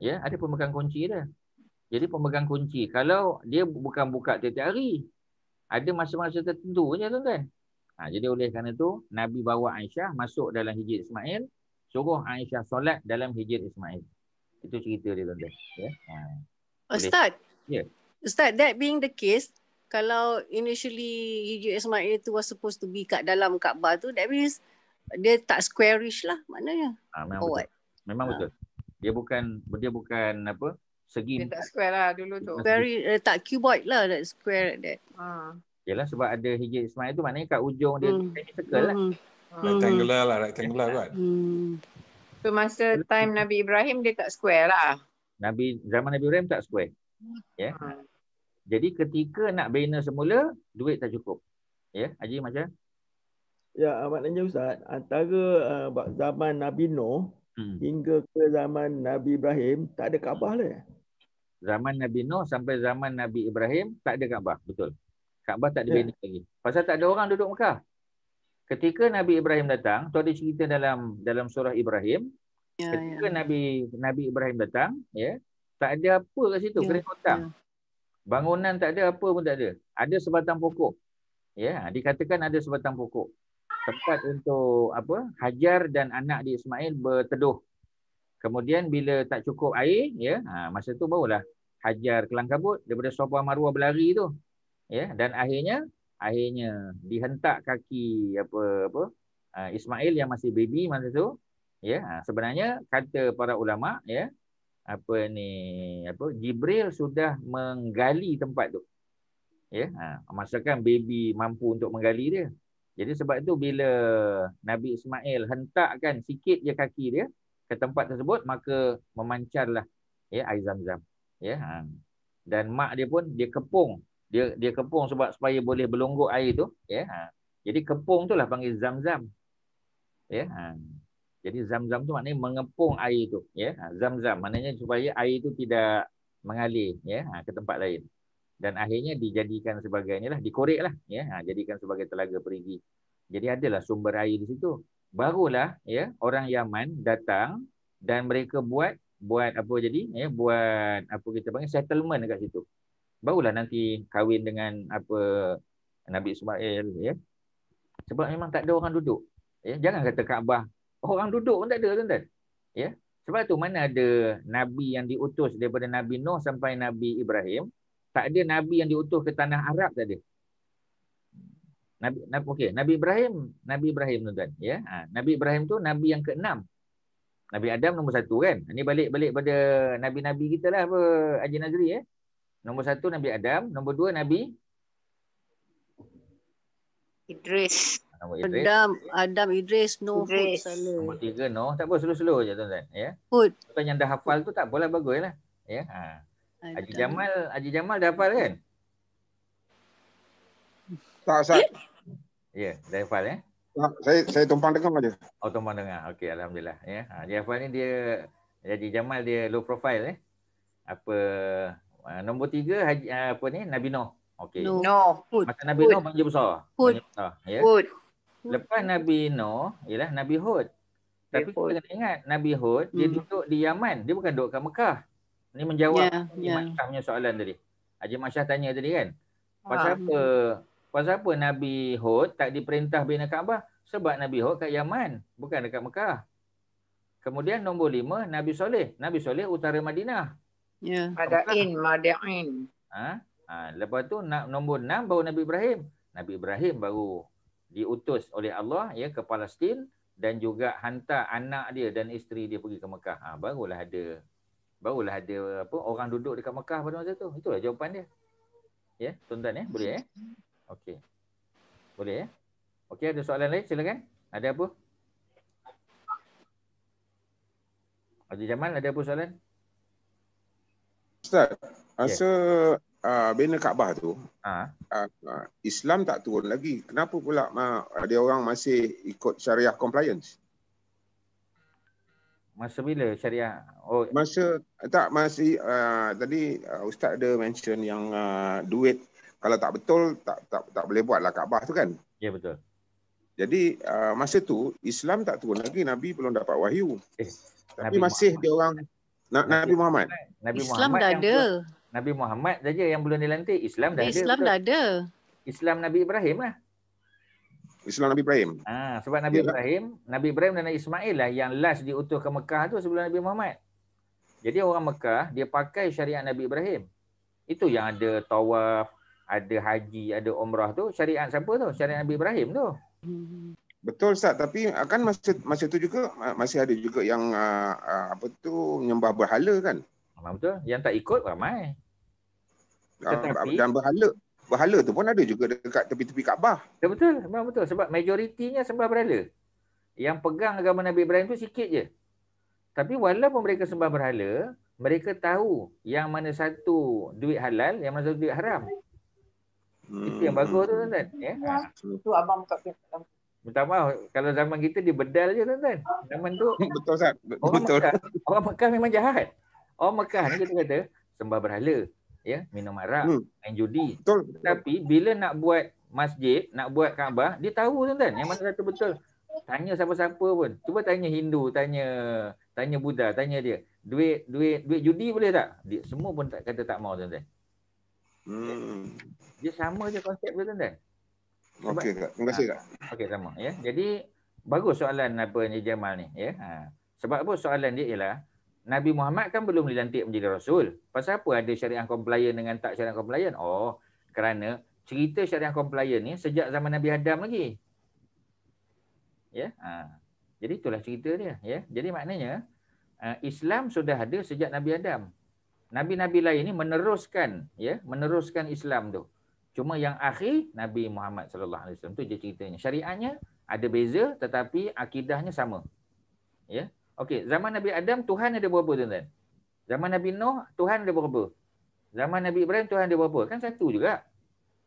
Ya, ada pemegang kunci dia. Jadi pemegang kunci. Kalau dia bukan buka tiap-tiap hari. Ada masa-masa tertentu je tu kan. Ha, jadi oleh kerana tu Nabi bawa Aisyah masuk dalam hijir Ismail. Suruh Aisyah solat dalam hijir Ismail. Itu cerita dia tu. tuan Ya? Ha. Ustaz. Ya. Ustaz, that being the case, kalau initially Hijri Ismail itu was supposed to be kat dalam Kaabah tu, that means dia tak squarish lah maknanya. Ha, memang, oh, betul. memang ha. betul. Dia bukan dia bukan apa? Segi. Dia tak square lah dulu tu. Very uh, tak cuboid lah that square like that. Ha. Yalah sebab ada hijab Ismail tu maknanya kat ujung dia hmm. tu circle lah. hmm. lah. Hmm. Rectangular lah, rectangular hmm. kan. Hmm. So masa time Nabi Ibrahim dia tak square lah. Nabi zaman Nabi Ibrahim tak square. Ya. Yeah. Ha. Hmm. Jadi ketika nak bina semula, duit tak cukup. Ya, yeah. Haji macam? Ya, maknanya Ustaz, antara uh, zaman Nabi Nuh, no, Hmm. hingga ke zaman Nabi Ibrahim tak ada Kaabah lah. Zaman Nabi Nuh sampai zaman Nabi Ibrahim tak ada Kaabah, betul. Kaabah tak dibina ya. lagi. Pasal tak ada orang duduk Mekah. Ketika Nabi Ibrahim datang, tu ada cerita dalam dalam surah Ibrahim. Ya, ketika ya. Nabi Nabi Ibrahim datang, ya, tak ada apa kat situ, ya, kena kotak. Ya. Bangunan tak ada apa pun tak ada. Ada sebatang pokok. Ya, dikatakan ada sebatang pokok tempat untuk apa Hajar dan anak di Ismail berteduh. Kemudian bila tak cukup air, ya, ha, masa tu barulah Hajar kelang kabut daripada Sofa Marwah berlari tu. Ya, dan akhirnya akhirnya dihentak kaki apa apa ha, Ismail yang masih baby masa tu. Ya, ha, sebenarnya kata para ulama ya, apa ni apa Jibril sudah menggali tempat tu. Ya, ha, masakan baby mampu untuk menggali dia. Jadi sebab itu bila Nabi Ismail hentakkan sikit je kaki dia ke tempat tersebut maka memancarlah ya air zam-zam ya ha. dan mak dia pun dia kepung dia dia kepung sebab supaya boleh belunggu air tu ya ha. jadi kepung itulah panggil zam-zam ya ha. jadi zam-zam tu maknanya mengepung air tu ya ha, zam-zam ha. maknanya supaya air tu tidak mengalir ya ha. ke tempat lain dan akhirnya dijadikan sebagai inilah dikoreklah, ya ha, jadikan sebagai telaga perigi jadi adalah sumber air di situ barulah ya orang Yaman datang dan mereka buat buat apa jadi ya buat apa kita panggil settlement dekat situ barulah nanti kahwin dengan apa Nabi Ismail ya sebab memang tak ada orang duduk ya jangan kata Kaabah oh, orang duduk pun tak ada tuan-tuan ya sebab tu mana ada nabi yang diutus daripada Nabi Nuh sampai Nabi Ibrahim tak ada nabi yang diutus ke tanah Arab tadi. Nabi Nabi okey, Nabi Ibrahim, Nabi Ibrahim tuan ya. Ha, nabi Ibrahim tu nabi yang ke-6. Nabi Adam nombor satu kan. Ini balik-balik pada nabi-nabi kita lah apa Haji Nazri ya. Nombor satu Nabi Adam, nombor dua Nabi Idris. Nombor Idris. Adam, Adam Idris Nuh Idris. Salah. Nombor tiga No, Tak apa slow-slow je tuan-tuan ya. Hud. Tuan yang dah hafal tu tak apalah baguslah. Ya. Ha. Ah, Haji Jamal, Haji Jamal dah hafal kan? Tak, Ustaz. Ya, yeah, dah hafal eh? saya saya tumpang dengar aja. Oh, tumpang dengar. Okey, alhamdulillah. Ya. Yeah. Ha, Haji Jamal ni dia Haji Jamal dia low profile eh. Apa uh, nombor tiga Haji uh, apa ni Nabi Noh. Okey. Noh. Macam Nabi Noh banjir besar. Hud. Ya. Hud. Lepas Nabi Noh ialah Nabi Hud. Tapi kita ingat Nabi Hud dia hmm. duduk di Yaman, dia bukan duduk kat Mekah. Ini menjawab yeah, yeah. macamnya soalan tadi. Haji masyarakat tanya tadi kan. Pasal ah, apa? Pasal apa Nabi Hud tak diperintah bina Kaabah? Sebab Nabi Hud kat Yaman, bukan dekat Mekah. Kemudian nombor lima, Nabi Soleh. Nabi Soleh utara Madinah. Ya. Yeah. Madain, Madain. Ha? ha? lepas tu nombor enam baru Nabi Ibrahim. Nabi Ibrahim baru diutus oleh Allah ya ke Palestin dan juga hantar anak dia dan isteri dia pergi ke Mekah. Ha, barulah ada barulah ada apa orang duduk dekat Mekah pada masa tu. Itulah jawapan dia. Ya, yeah, tuan-tuan ya, eh? boleh ya? Eh? Okey. Boleh ya? Eh? Okey, ada soalan lain silakan. Ada apa? Haji Jamal ada apa soalan? Ustaz, rasa ya. okay. uh, bina Kaabah tu, ha? uh, Islam tak turun lagi. Kenapa pula uh, ada orang masih ikut syariah compliance? Masa bila syariah? Oh. Masa tak masih uh, tadi uh, ustaz ada mention yang uh, duit kalau tak betul tak tak tak boleh buatlah Kaabah tu kan? Ya yeah, betul. Jadi uh, masa tu Islam tak turun lagi Nabi belum dapat wahyu. Eh, Tapi Nabi masih dia orang Nabi, Nabi Muhammad. Nabi Islam Muhammad dah ada. Nabi Muhammad saja yang belum dilantik. Islam dah Islam ada. Islam dah ada. Islam Nabi Ibrahim lah. Islam Nabi Ibrahim. Ah, sebab Nabi ya. Ibrahim, Nabi Ibrahim dan Ismail lah yang last diutus ke Mekah tu sebelum Nabi Muhammad. Jadi orang Mekah dia pakai syariat Nabi Ibrahim. Itu yang ada tawaf, ada haji, ada umrah tu syariat siapa tu? Syariat Nabi Ibrahim tu. Betul Ustaz, tapi akan masa masa tu juga masih ada juga yang ah, ah, apa tu menyembah berhala kan? Betul. Yang tak ikut ramai. Ah, Tetapi, dan berhala berhala tu pun ada juga dekat tepi-tepi Kaabah. Ya betul, memang betul sebab majoritinya sembah berhala. Yang pegang agama Nabi Ibrahim tu sikit je. Tapi walaupun mereka sembah berhala, mereka tahu yang mana satu duit halal, yang mana satu duit haram. Hmm. Itu yang hmm. bagus tu tuan-tuan. Ya? Ya, ha. itu abang buka pintu. Minta maaf, kalau zaman kita dia bedal je tuan-tuan. Zaman tu. Betul, Ustaz. Betul. Orang Mekah, orang Mekah memang jahat. Orang Mekah ni kita kata, sembah berhala ya minum arak hmm. main judi betul. tapi bila nak buat masjid nak buat kaabah dia tahu tuan-tuan yang mana satu betul tanya siapa-siapa pun cuba tanya Hindu tanya tanya Buddha tanya dia duit duit duit judi boleh tak dia, semua pun tak kata tak mau tuan-tuan hmm. dia sama je konsep tuan-tuan okey kak terima kasih kak ah, okey sama ya jadi bagus soalan apa ni Jamal ni ya ha. sebab apa soalan dia ialah Nabi Muhammad kan belum dilantik menjadi rasul. Pasal apa ada syariah komplian dengan tak syariah komplian? Oh, kerana cerita syariah komplian ni sejak zaman Nabi Adam lagi. Ya. Ha. Jadi itulah cerita dia, ya. Jadi maknanya ha, Islam sudah ada sejak Nabi Adam. Nabi-nabi lain ni meneruskan, ya, meneruskan Islam tu. Cuma yang akhir Nabi Muhammad sallallahu alaihi wasallam tu je ceritanya. Syariatnya ada beza tetapi akidahnya sama. Ya, Okey, zaman Nabi Adam Tuhan ada berapa tuan-tuan? Zaman Nabi Nuh Tuhan ada berapa? Zaman Nabi Ibrahim Tuhan ada berapa? Kan satu juga.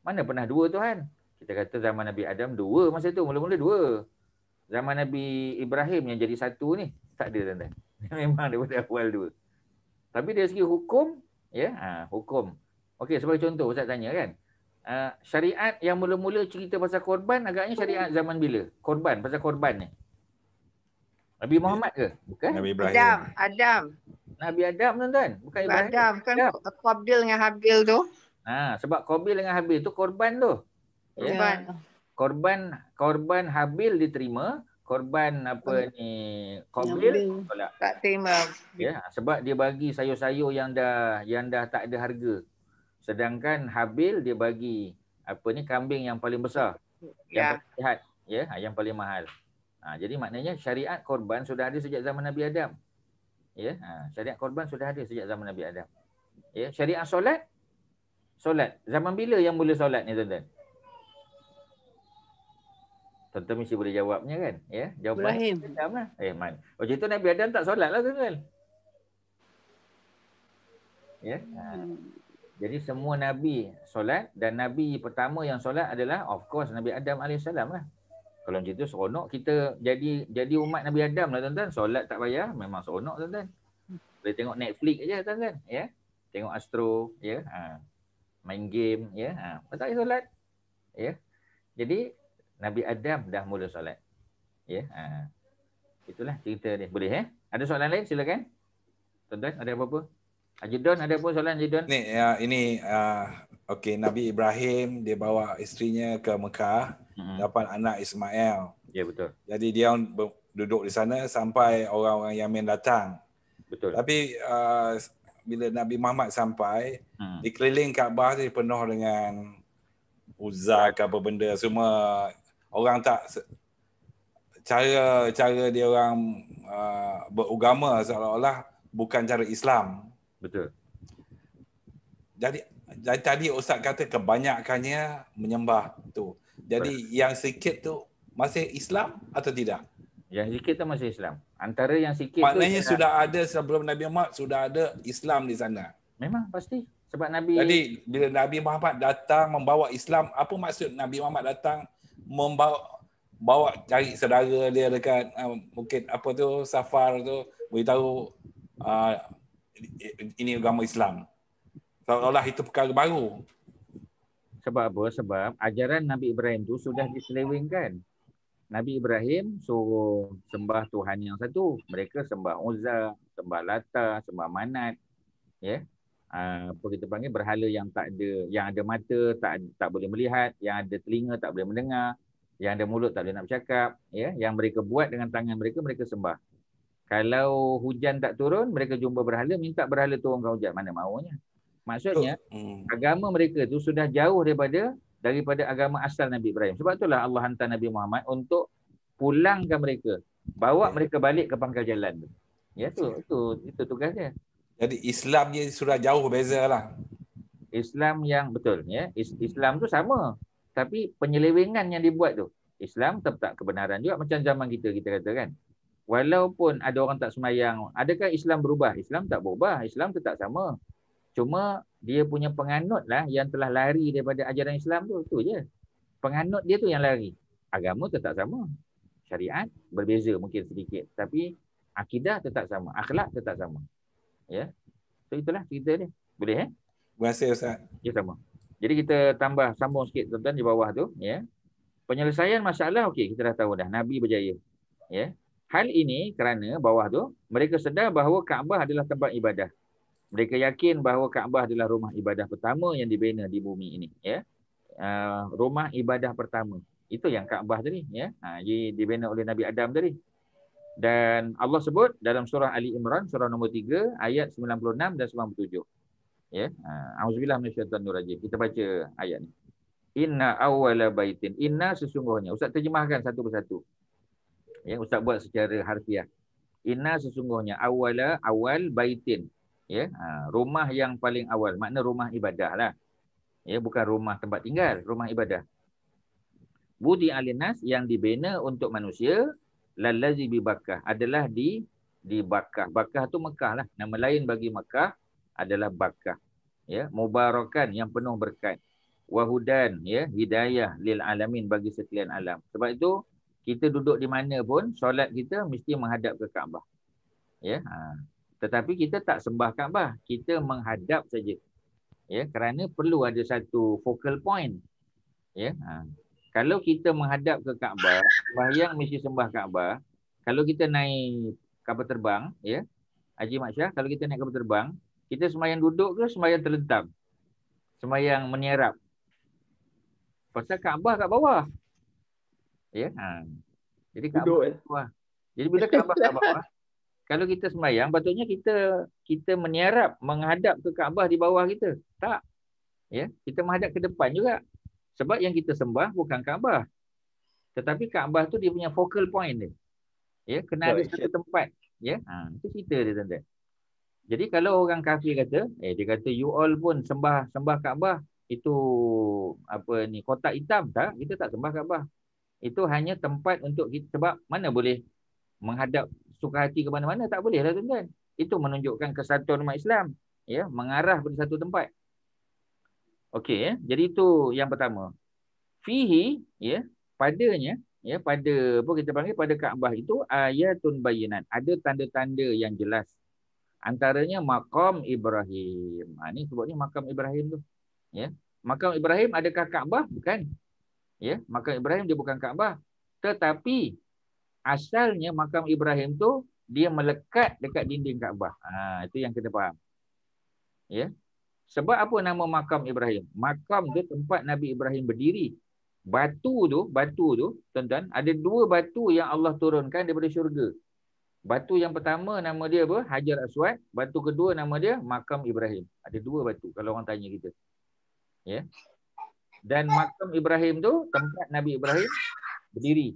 Mana pernah dua Tuhan? Kita kata zaman Nabi Adam dua masa tu mula-mula dua. Zaman Nabi Ibrahim yang jadi satu ni tak ada tuan-tuan. Memang daripada awal dua. Tapi dari segi hukum, ya, ha, hukum. Okey, sebagai contoh Ustaz tanya kan. Uh, syariat yang mula-mula cerita pasal korban agaknya syariat zaman bila? Korban, pasal korban ni. Nabi Muhammad ke? Bukan. Nabi Ibrahim. Adam. Adam. Nabi Adam tuan-tuan. Bukan Ibrahim. Adam. Kan Qabil dengan Habil tu. Ha, sebab Qabil dengan Habil tu korban tu. Ya. Korban. Yeah. Korban korban Habil diterima. Korban apa hmm. ni? Qabil. Tak terima. Ya, yeah. sebab dia bagi sayur-sayur yang dah yang dah tak ada harga. Sedangkan Habil dia bagi apa ni kambing yang paling besar. Yeah. Yang ya. paling sihat. Ya, yeah. yang paling mahal. Ha, jadi maknanya syariat korban sudah ada sejak zaman Nabi Adam. Ya, ha, syariat korban sudah ada sejak zaman Nabi Adam. Ya, syariat solat? Solat. Zaman bila yang mula solat ni tuan-tuan? Tuan-tuan mesti boleh jawabnya kan? Ya, jawapan Ibrahim. Lah. Eh, man. Oh, itu Nabi Adam tak solat lah tuan-tuan. Ya. Ha. Hmm. Jadi semua Nabi solat dan Nabi pertama yang solat adalah of course Nabi Adam AS lah. Kalau macam tu seronok kita jadi jadi umat Nabi Adam lah tuan-tuan. Solat tak payah memang seronok tuan-tuan. Boleh tengok Netflix aja tuan-tuan ya. Tengok Astro ya. Ha. Main game ya. Yeah? Ha. Tak payah solat. Ya. Jadi Nabi Adam dah mula solat. Ya. Ha. Itulah cerita dia. Boleh eh? Ada soalan lain silakan. Tuan-tuan ada apa-apa? Haji Don ada apa soalan Haji Don? Ni uh, ini uh, ah, okay, Nabi Ibrahim dia bawa isterinya ke Mekah mm-hmm. dapat anak Ismail. Ya yeah, betul. Jadi dia duduk di sana sampai orang-orang Yaman datang. Betul. Tapi uh, bila Nabi Muhammad sampai, mm. dikeliling Kaabah ni penuh dengan uzak apa benda semua orang tak cara cara dia orang uh, beragama seolah-olah bukan cara Islam. Betul. Jadi, jadi tadi ustaz kata kebanyakannya menyembah tu. Jadi Betul. yang sikit tu masih Islam atau tidak? Yang sikit tu masih Islam. Antara yang sikit Maknanya tu Maknanya sudah kan? ada sebelum Nabi Muhammad sudah ada Islam di sana. Memang pasti sebab Nabi Jadi bila Nabi Muhammad datang membawa Islam, apa maksud Nabi Muhammad datang membawa bawa cari saudara dia dekat uh, ah, mungkin apa tu safar tu beritahu uh, ini agama Islam. Seolah-olah itu perkara baru. Sebab apa? Sebab ajaran Nabi Ibrahim tu sudah diselewengkan. Nabi Ibrahim suruh sembah Tuhan yang satu. Mereka sembah Uzza, sembah Lata, sembah Manat. Ya. Yeah? apa kita panggil berhala yang tak ada yang ada mata tak tak boleh melihat, yang ada telinga tak boleh mendengar, yang ada mulut tak boleh nak bercakap, ya, yeah? yang mereka buat dengan tangan mereka mereka sembah. Kalau hujan tak turun, mereka jumpa berhala minta berhala turunkan hujan, mana maunya. Maksudnya hmm. agama mereka tu sudah jauh daripada daripada agama asal Nabi Ibrahim. Sebab itulah Allah hantar Nabi Muhammad untuk pulangkan mereka, bawa yeah. mereka balik ke pangkal jalan tu. Ya tu, yeah. tu itu tugasnya. Jadi Islam dia sudah jauh lah. Islam yang betul ya, Islam tu sama. Tapi penyelewengan yang dibuat tu. Islam tetap tak kebenaran juga macam zaman kita kita kata kan. Walaupun ada orang tak semayang, adakah Islam berubah? Islam tak berubah, Islam tetap sama. Cuma dia punya penganut lah yang telah lari daripada ajaran Islam tu. Itu je. Penganut dia tu yang lari. Agama tetap sama. Syariat berbeza mungkin sedikit. Tapi akidah tetap sama. Akhlak tetap sama. Ya. So itulah cerita dia. Boleh eh? Terima kasih Ustaz. Ya sama. Jadi kita tambah sambung sikit tuan-tuan di bawah tu. Ya. Penyelesaian masalah, okey kita dah tahu dah. Nabi berjaya. Ya. Hal ini kerana bawah tu, mereka sedar bahawa Kaabah adalah tempat ibadah mereka yakin bahawa Kaabah adalah rumah ibadah pertama yang dibina di bumi ini ya uh, rumah ibadah pertama itu yang Kaabah tadi ya ha uh, dibina oleh Nabi Adam tadi dan Allah sebut dalam surah Ali Imran surah nombor 3 ayat 96 dan 97 ya uh, auzubillahi minasyaitanir rajim kita baca ayat ini. inna awwala baitin inna sesungguhnya ustaz terjemahkan satu persatu ya ustaz buat secara harfiah inna sesungguhnya awwala awal baitin ya hmm. ha, rumah yang paling awal makna rumah ibadah lah ya bukan rumah tempat tinggal rumah ibadah budi alinas yang dibina untuk manusia lalazi bakkah adalah di di bakkah. Bakkah tu mekah lah nama lain bagi mekah adalah bakkah. ya mubarakan yang penuh berkat wahudan ya hidayah lil alamin bagi sekalian alam sebab itu kita duduk di mana pun solat kita mesti menghadap ke kaabah ya ha. Tetapi kita tak sembah Kaabah. Kita menghadap saja. Ya, kerana perlu ada satu focal point. Ya. Ha. Kalau kita menghadap ke Kaabah, bayang mesti sembah Kaabah. Kalau kita naik kapal terbang, ya. Haji Mak Syah, kalau kita naik kapal terbang, kita semayang duduk ke semayang terlentang? semayang menyerap. Pasal Kaabah kat bawah. Ya. Ha. Jadi Kaabah duduk, eh? Jadi bila Kaabah kat bawah, kalau kita sembahyang patutnya kita kita meniarap menghadap ke Kaabah di bawah kita. Tak. Ya, kita menghadap ke depan juga. Sebab yang kita sembah bukan Kaabah. Tetapi Kaabah tu dia punya focal point dia. Ya, kena ada satu tempat, ya. Ha, itu cerita dia tuan-tuan. Jadi kalau orang kafir kata, eh dia kata you all pun sembah sembah Kaabah itu apa ni kotak hitam tak? Kita tak sembah Kaabah. Itu hanya tempat untuk kita, sebab mana boleh menghadap suka hati ke mana-mana tak boleh lah tuan-tuan. Itu menunjukkan kesatuan umat Islam. Ya, mengarah pada satu tempat. Okey, ya? jadi itu yang pertama. Fihi, ya, padanya, ya, pada apa kita panggil pada Kaabah itu ayatun bayinat. Ada tanda-tanda yang jelas. Antaranya makam Ibrahim. Ha, ini sebabnya makam Ibrahim tu. Ya. Makam Ibrahim adakah Kaabah? Bukan. Ya, makam Ibrahim dia bukan Kaabah. Tetapi asalnya makam Ibrahim tu dia melekat dekat dinding Kaabah. Ha, itu yang kita faham. Ya. Sebab apa nama makam Ibrahim? Makam tu tempat Nabi Ibrahim berdiri. Batu tu, batu tu, tuan-tuan, ada dua batu yang Allah turunkan daripada syurga. Batu yang pertama nama dia apa? Hajar Aswad. Batu kedua nama dia Makam Ibrahim. Ada dua batu kalau orang tanya kita. Ya. Dan Makam Ibrahim tu tempat Nabi Ibrahim berdiri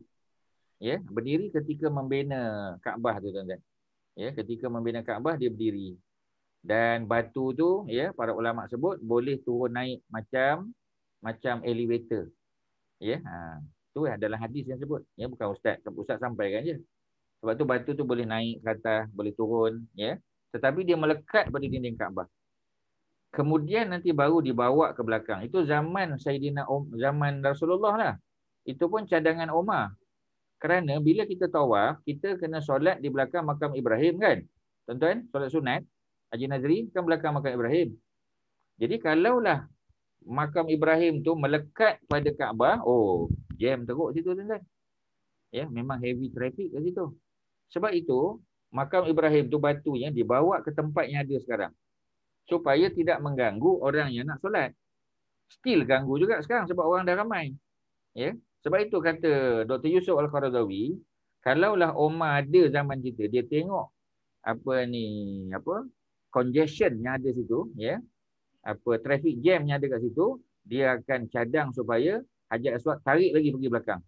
ya berdiri ketika membina Kaabah tu tuan-tuan ya ketika membina Kaabah dia berdiri dan batu tu ya para ulama sebut boleh turun naik macam macam elevator ya ha tu adalah hadis yang sebut ya bukan ustaz ustaz sampaikan je sebab tu batu tu boleh naik ke atas boleh turun ya tetapi dia melekat pada dinding Kaabah kemudian nanti baru dibawa ke belakang itu zaman Sayyidina Om, zaman Rasulullah lah itu pun cadangan Umar kerana bila kita tawaf, kita kena solat di belakang makam Ibrahim kan? Tuan-tuan, solat sunat. Haji Nazri kan belakang makam Ibrahim. Jadi kalaulah makam Ibrahim tu melekat pada Kaabah, oh, jam teruk situ tuan-tuan. Ya, memang heavy traffic kat situ. Sebab itu, makam Ibrahim tu batunya dibawa ke tempat yang ada sekarang. Supaya tidak mengganggu orang yang nak solat. Still ganggu juga sekarang sebab orang dah ramai. Ya, sebab itu kata Dr. Yusuf Al-Qaradawi, kalaulah Omar ada zaman kita, dia tengok apa ni, apa congestion yang ada situ, ya. Yeah? Apa traffic jam yang ada kat situ, dia akan cadang supaya Hajar Aswad tarik lagi pergi belakang.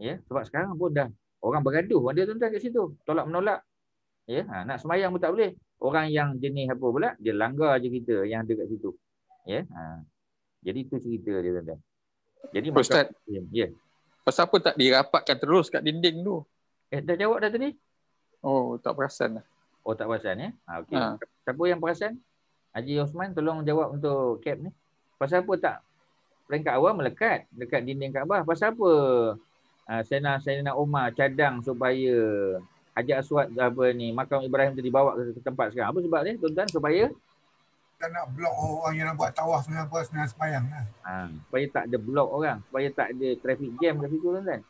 Ya, yeah? sebab sekarang pun dah orang bergaduh, ada tuan-tuan kat situ, tolak menolak. Ya, yeah? ha, nak semayang pun tak boleh. Orang yang jenis apa pula, dia langgar je kita yang ada kat situ. Ya, yeah? ha. jadi itu cerita dia tuan-tuan. Jadi Ustaz, ya. Yeah. Pasal apa tak dirapatkan terus kat dinding tu? Eh, dah jawab dah tadi? Oh, tak perasan lah. Oh, tak perasan ya? Eh? Ha, okay. Ha. Siapa yang perasan? Haji Osman, tolong jawab untuk cap ni. Pasal apa tak peringkat awal melekat dekat dinding Kaabah? Pasal apa uh, ah, Sena Sena Umar cadang supaya Haji Aswad apa ni, makam Ibrahim tu dibawa ke tempat sekarang? Apa sebab ni, tuan-tuan? Supaya tak nak block orang yang nak buat tawaf dengan apa dengan sembahyang lah. Kan? Ha. Supaya tak ada block orang, supaya tak ada traffic jam dekat situ kan.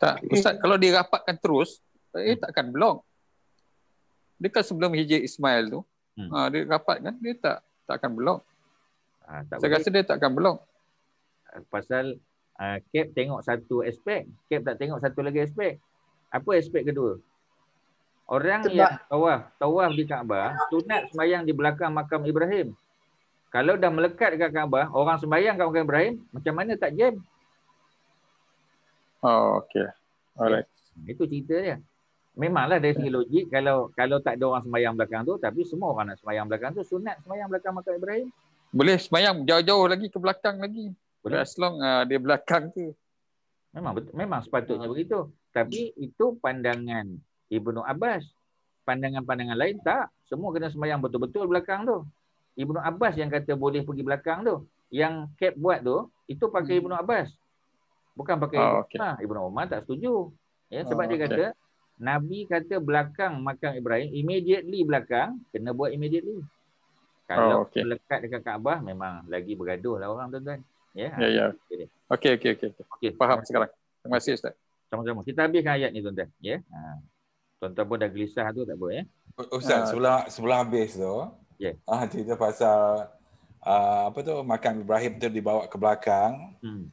Tak, ustaz kalau dia rapatkan terus, eh hmm. takkan block. Dekat sebelum Hijri Ismail tu, hmm. ha, dia rapat kan, dia tak tak akan block. Ha, tak Saya boleh. rasa dia tak akan block. Ah, pasal uh, cap tengok satu aspek, cap tak tengok satu lagi aspek. Apa aspek kedua? Orang Sebab. yang tawaf, tawaf di Kaabah, sunat sembahyang di belakang makam Ibrahim. Kalau dah melekat ke Kaabah, orang sembahyang ke makam Ibrahim, macam mana tak jam? Oh, okay. Alright. Itu cerita dia. Memanglah dari segi logik, kalau kalau tak ada orang sembahyang belakang tu, tapi semua orang nak sembahyang belakang tu, sunat sembahyang belakang makam Ibrahim. Boleh sembahyang jauh-jauh lagi ke belakang lagi. Boleh. As long uh, dia belakang tu. Memang, betul, memang sepatutnya begitu. Tapi itu pandangan Ibnu Abbas. Pandangan-pandangan lain tak. Semua kena semayang betul-betul belakang tu. Ibnu Abbas yang kata boleh pergi belakang tu. Yang cap buat tu, itu pakai hmm. Ibnu Abbas. Bukan pakai oh, okay. nah, Ibnu ah, Umar tak setuju. Ya, ah, sebab oh, dia kata, okay. Nabi kata belakang makam Ibrahim, immediately belakang, kena buat immediately. Kalau oh, ah, okay. lekat dekat Kaabah, memang lagi bergaduh lah orang tuan-tuan. Ya, ya. ya. Okey, okey, okey. Okay. Faham sekarang. Terima kasih Ustaz. Sama-sama. Kita habiskan ayat ni tuan-tuan. Ya. Ha. Tuan-tuan pun dah gelisah tu tak apa ya. Ustaz, uh, ah. sebelum sebelum habis tu. Ya. Ah cerita pasal uh, apa tu makam Ibrahim tu dibawa ke belakang. Hmm.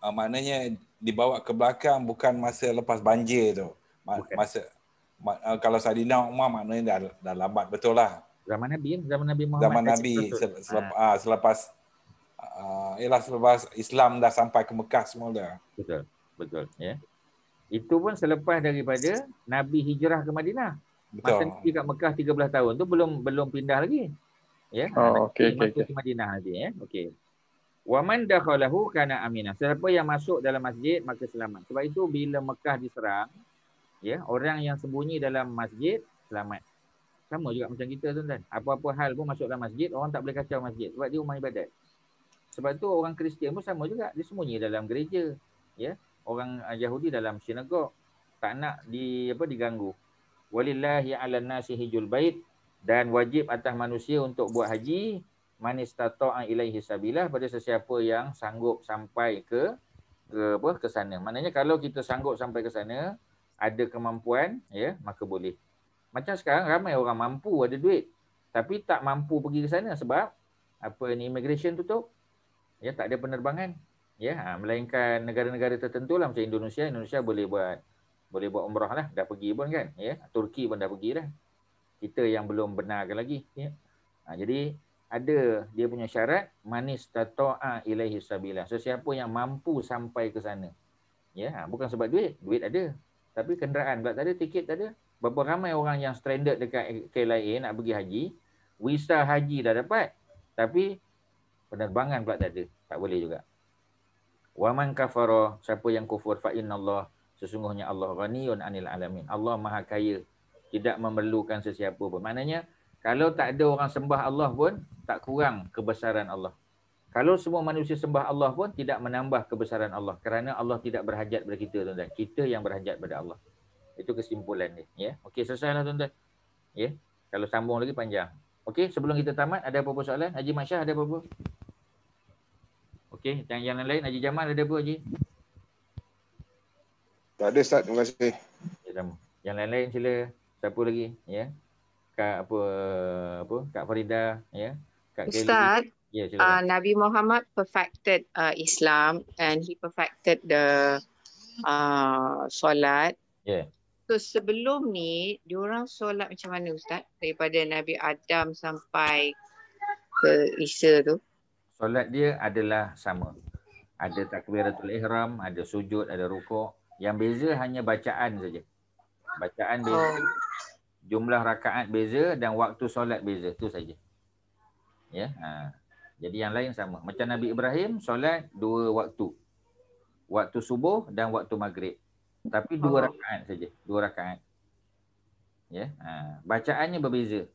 Uh, maknanya dibawa ke belakang bukan masa lepas banjir tu. Ma- masa ma- uh, kalau Saidina Umar maknanya dah dah lambat betul lah. Zaman Nabi, eh? zaman Nabi Muhammad. Zaman eh? Nabi sel- selep- ha. uh, selepas uh, ialah selepas Islam dah sampai ke Mekah semua dah. Betul. Betul, ya. Yeah. Itu pun selepas daripada Nabi hijrah ke Madinah. Masa Nabi kat Mekah 13 tahun tu belum belum pindah lagi. Ya. Yeah. Oh, okey okey. Masuk okay. ke Madinah lagi ya. Yeah. Okey. Wa man dakhalahu kana aminah. Siapa yang masuk dalam masjid maka selamat. Sebab itu bila Mekah diserang, ya, yeah, orang yang sembunyi dalam masjid selamat. Sama juga macam kita tuan-tuan. Apa-apa hal pun masuk dalam masjid, orang tak boleh kacau masjid sebab dia rumah ibadat. Sebab tu orang Kristian pun sama juga, dia sembunyi dalam gereja, ya. Yeah orang ah, Yahudi dalam sinagog tak nak di apa diganggu. Walillahi 'alan nasi hijul bait dan wajib atas manusia untuk buat haji manistata'a ilaihi sabilah pada sesiapa yang sanggup sampai ke ke apa ke sana. Maknanya kalau kita sanggup sampai ke sana, ada kemampuan ya, maka boleh. Macam sekarang ramai orang mampu ada duit tapi tak mampu pergi ke sana sebab apa ni immigration tutup. Ya tak ada penerbangan ya ha, melainkan negara-negara tertentu lah macam Indonesia Indonesia boleh buat boleh buat umrah lah dah pergi pun kan ya Turki pun dah pergi dah kita yang belum benarkan lagi ya ha, jadi ada dia punya syarat manis tata'a ilaihi sabila sesiapa yang mampu sampai ke sana ya ha, bukan sebab duit duit ada tapi kenderaan pula tak ada tiket tak ada berapa ramai orang yang stranded dekat KLIA nak pergi haji visa haji dah dapat tapi penerbangan pula tak ada tak boleh juga wa man kafara siapa yang kufur fa Allah sesungguhnya Allah ghaniyun anil alamin Allah maha kaya tidak memerlukan sesiapa pun maknanya kalau tak ada orang sembah Allah pun tak kurang kebesaran Allah kalau semua manusia sembah Allah pun tidak menambah kebesaran Allah kerana Allah tidak berhajat pada kita tuan-tuan kita yang berhajat pada Allah itu kesimpulan dia ya okey selesailah tuan-tuan ya kalau sambung lagi panjang okey sebelum kita tamat ada apa-apa soalan Haji Masyah ada apa-apa Okey, yang yang lain Haji Jamal ada apa Haji? Tak ada Ustaz, terima kasih. Yang lain-lain sila siapa lagi ya? Kak apa apa Kak Farida ya? Kak Ustaz, Kelly. Ustaz. Ya, Uh, Nabi Muhammad perfected uh, Islam and he perfected the uh, solat. Yeah. So sebelum ni diorang solat macam mana Ustaz? Daripada Nabi Adam sampai ke Isa tu solat dia adalah sama. Ada takbiratul ihram, ada sujud, ada rukuk. Yang beza hanya bacaan saja. Bacaan beza. Oh. Jumlah rakaat beza dan waktu solat beza. Itu saja. Ya. Ha. Jadi yang lain sama. Macam Nabi Ibrahim, solat dua waktu. Waktu subuh dan waktu maghrib. Tapi dua oh. rakaat saja. Dua rakaat. Ya. Ha. Bacaannya berbeza.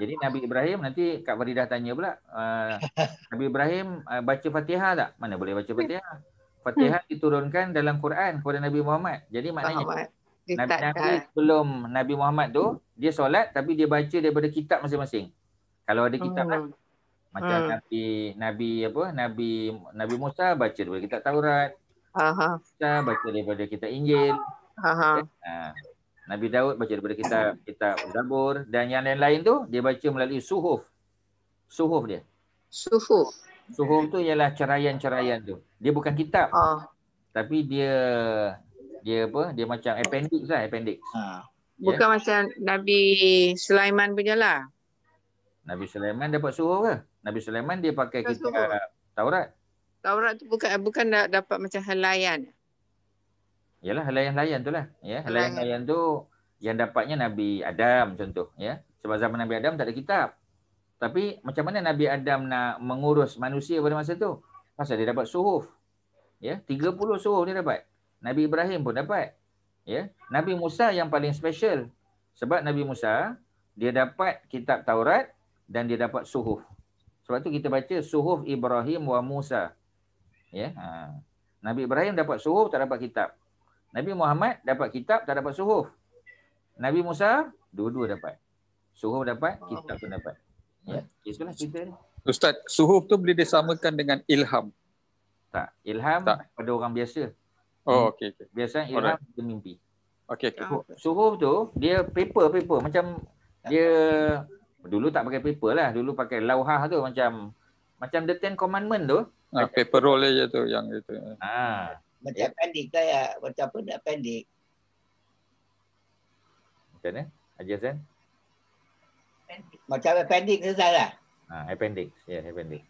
Jadi Nabi Ibrahim nanti Kak Faridah tanya pula uh, Nabi Ibrahim uh, baca Fatihah tak? Mana boleh baca Fatihah? Hmm. Fatihah hmm. diturunkan dalam Quran kepada Nabi Muhammad. Jadi maknanya Nabi Nabi sebelum Nabi Muhammad tu dia solat tapi dia baca daripada kitab masing-masing. Kalau ada kitab lah. hmm. lah. macam hmm. Nabi Nabi apa Nabi Nabi Musa baca daripada kitab Taurat. Aha. Musa baca daripada kitab Injil. Aha. Okay. Ah. Nabi Daud baca daripada kita kita Zabur dan yang lain-lain tu dia baca melalui suhuf. Suhuf dia. Suhuf. Suhuf tu ialah ceraian-ceraian tu. Dia bukan kitab. Ha. Tapi dia dia apa? Dia macam appendix lah, appendix. Ha. Ya. Bukan macam Nabi Sulaiman punya lah. Nabi Sulaiman dapat suhuf ke? Nabi Sulaiman dia pakai kitab Taurat. Taurat tu bukan bukan dapat macam helayan ialah helai yang layan tu lah. Ya, helai yang layan tu yang dapatnya Nabi Adam contoh. Ya. Sebab zaman Nabi Adam tak ada kitab. Tapi macam mana Nabi Adam nak mengurus manusia pada masa tu? Pasal dia dapat suhuf. Ya, 30 suhuf dia dapat. Nabi Ibrahim pun dapat. Ya, Nabi Musa yang paling special. Sebab Nabi Musa, dia dapat kitab Taurat dan dia dapat suhuf. Sebab tu kita baca suhuf Ibrahim wa Musa. Ya, ha. Nabi Ibrahim dapat suhuf, tak dapat kitab. Nabi Muhammad dapat kitab tak dapat suhuf. Nabi Musa dua-dua dapat. Suhuf dapat, kitab pun dapat. Ya, itulah cerita ni. Ustaz, suhuf tu boleh disamakan dengan ilham. Tak, ilham tak. pada orang biasa. Oh, okey okey. Biasanya ilham Alright. dia mimpi. Okey ah, okey. Suhuf tu dia paper paper macam dia dulu tak pakai paper lah, dulu pakai lauhah tu macam macam the Ten commandment tu. Ah, paper roll aja tu yang itu. Ah, macam ya. pendek lah ya. Macam apa nak pendek. Macam mana? Ajar Zain. Macam appendix tu lah. Ha, appendix. Ya, yeah, appendix.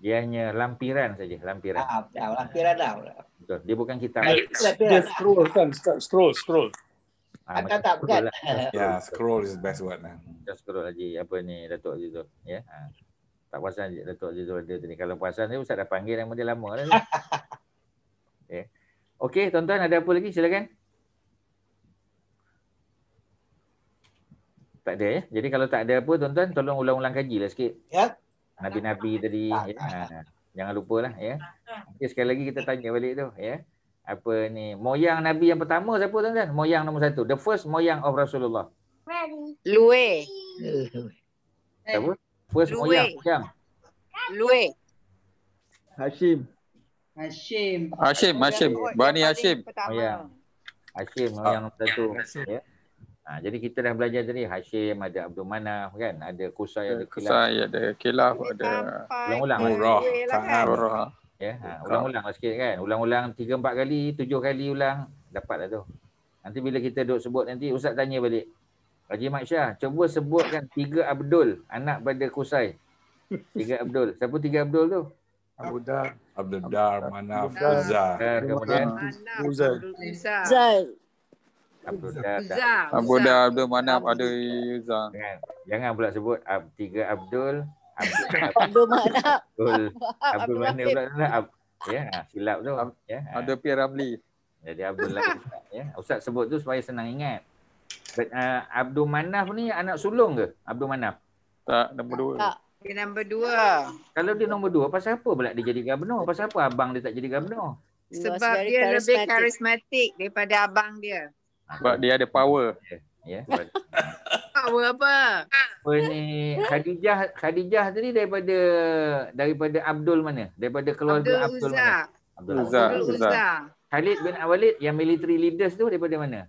Dia hanya lampiran saja, lampiran. Ha, ya, lampiran lah. Betul. Dia bukan kitab. Dia scroll kan, lah. scroll, scroll. Ha, tak, tak, bukan. Lah. Ya, yeah, scroll is the best word. Just eh. scroll lagi, apa ni, Datuk Aziz Ya. Yeah? Ha. Tak puasan Datuk Zizul ada ni. Kalau puasan ni Ustaz dah panggil nama dia lama dah. Okey. Eh. Okey, tuan-tuan ada apa lagi? Silakan. Tak ada ya. Jadi kalau tak ada apa tuan-tuan tolong ulang-ulang kaji lah sikit. Ya. Nabi-nabi tadi. Ya. Jangan lupalah ya. Okay, sekali lagi kita tanya balik tu ya. Apa ni? Moyang Nabi yang pertama siapa tuan-tuan? Moyang nombor satu. The first moyang of Rasulullah. Lue. Siapa? First Lui. Moyang. Moyang. Lui. Hashim. Hashim. Hashim, Hashim. Bani Hashim. Moyang. Oh, ya. Hashim, Moyang oh. satu. Ha, jadi kita dah belajar tadi Hashim, ada Abdul Manaf kan? Ada Kusai, ada Kilaf. Kusai, ada Kilaf, ada Ulang-ulang. Urah. Lah kan? Urah. Ya, ha, ulang-ulang lah sikit kan. Ulang-ulang 3 4 kali, 7 kali ulang, dapatlah tu. Nanti bila kita duk sebut nanti ustaz tanya balik Haji Mat Syah, cuba sebutkan tiga Abdul, anak pada Kusai. Tiga Abdul. Siapa tiga Abdul tu? Abu Dar. Abdul Dar, Manaf, Uzzah. Kemudian? Uzzah. Abdul Dar. Abu Dar, Abdul Manaf, ada Uzzah. Jangan. Jangan pula sebut Ab, tiga Abdul. Abdul, Manaf. Abdul, Abdul Manaf pula. Ya, ha, silap tu. Ya. Ada ha. Pia Ramli. Jadi Abdul Lai. Ya. Ustaz sebut tu supaya senang ingat uh, Abdul Manaf ni anak sulung ke Abdul Manaf? Tak, nombor dua. Tak. Dia nombor dua. Kalau dia nombor dua, pasal apa pula dia jadi gubernur? Pasal apa abang dia tak jadi gubernur? Sebab dia karismatik. lebih karismatik daripada abang dia. Sebab dia ada power. Ya. Yeah. Yeah. power apa? Apa ni? Khadijah, Khadijah tadi daripada daripada Abdul mana? Daripada keluarga Abdul, Abdul, Abdul mana? Abdul Uzzah. Khalid bin Awalid yang military leaders tu daripada mana?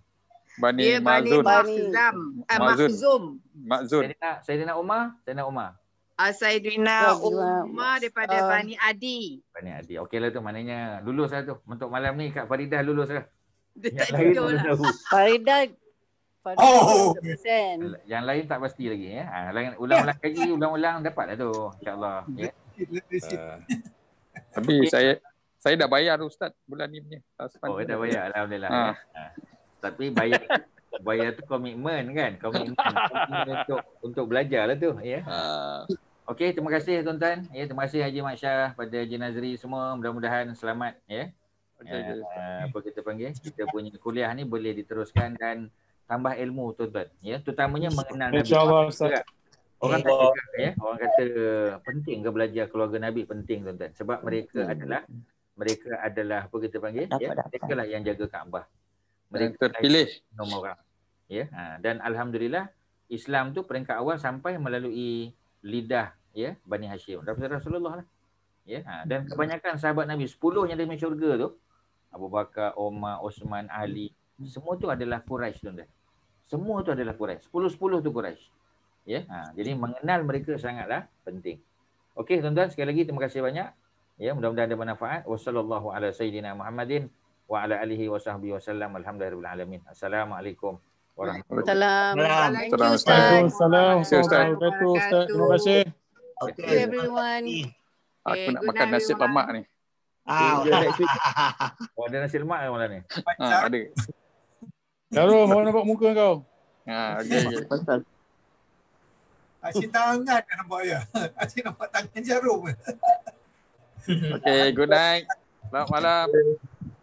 Bani yeah, Mazun. Bani ah, Mazun. Mazun. Saya dengar Umar. Saya dengar Umar. Uh, Saidina oh, Umar daripada uh. Bani Adi. Bani Adi. okeylah tu. Maknanya lulus lah tu. Untuk malam ni Kak Farida luluslah. lah. Dia tak lah. Oh. Yang lain tak pasti lagi. Ya. Ha, lain, ulang-ulang ya. kaji. Ulang-ulang dapat lah tu. InsyaAllah. Ya. Uh. Tapi saya saya dah bayar tu Ustaz. Bulan ni punya. Oh dah bayar. Alhamdulillah. Ha. Ha tapi bayar bayar tu komitmen kan komitmen untuk untuk belajar lah tu ya yeah. Ha. uh. okey terima kasih tuan-tuan ya yeah, terima kasih Haji Maksyah pada Haji Nazri semua mudah-mudahan selamat ya yeah. Eh, ya, apa kita panggil kita punya kuliah ni boleh diteruskan dan tambah ilmu tuan-tuan ya terutamanya mengenal Nabi insyaallah orang kata ya orang kata penting ke belajar keluarga nabi penting tuan-tuan sebab mereka adalah mereka adalah apa kita panggil ya mereka lah yang jaga Kaabah mereka terpilih nomor orang. Ya. ya. Ha, dan alhamdulillah Islam tu peringkat awal sampai melalui lidah ya Bani Hashim. Daripada Rasulullah lah. Ya. Ha, dan kebanyakan sahabat Nabi 10 yang dalam syurga tu Abu Bakar, Umar, Osman, Ali, semua tu adalah Quraisy tuan-tuan. Semua tu adalah Quraisy. 10-10 tu Quraisy. Ya. Ha, jadi mengenal mereka sangatlah penting. Okey tuan-tuan sekali lagi terima kasih banyak. Ya, mudah-mudahan ada manfaat. Wassallallahu ala sayyidina Muhammadin wa ala alihi wa sahbihi wassalam alhamdulillahi alamin assalamualaikum warahmatullahi wabarakatuh ustaz terima kasih okay. Okay, everyone okay, aku nak makan nasi lemak ni Ah. Oh, ada nasi lemak ke malam ni? Ha, ah, ada. Daru, mau nampak muka kau? Ha, ah, okey. Okay. Pasal. Asyik tangan kan nampak ya. Asyik nampak tangan jarum. okey, good night. Selamat malam.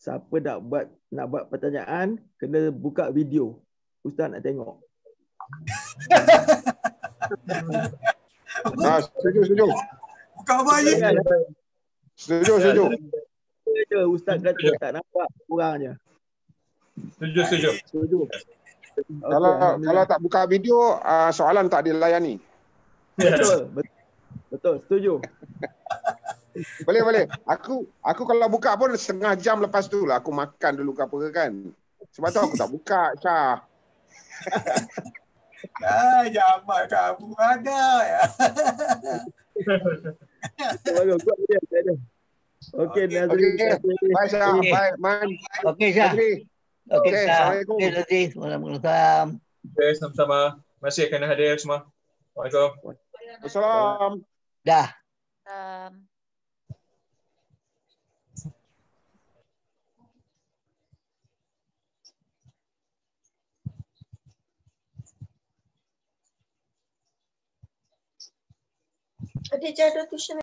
siapa nak buat nak buat pertanyaan kena buka video ustaz nak tengok nah, setuju setuju buka apa ini setuju setuju setuju ustaz kata setuju. tak nampak kurangnya setuju setuju setuju okay, kalau ambil. kalau tak buka video ah, soalan tak dilayani betul, betul setuju boleh boleh. Aku aku kalau buka pun setengah jam lepas tu lah aku makan dulu ke apa kan. Sebab tu aku tak buka Syah. Ah, jamak kamu ada ya. Okey Nazri. Okey. Bye Syah. Bye Man. Okey Syah. Okey. Okey Nazri. Assalamualaikum. Okey sama-sama. Terima kasih kerana hadir semua. Waalaikumsalam. Assalamualaikum. Dah. Um, Hatice Erdoğan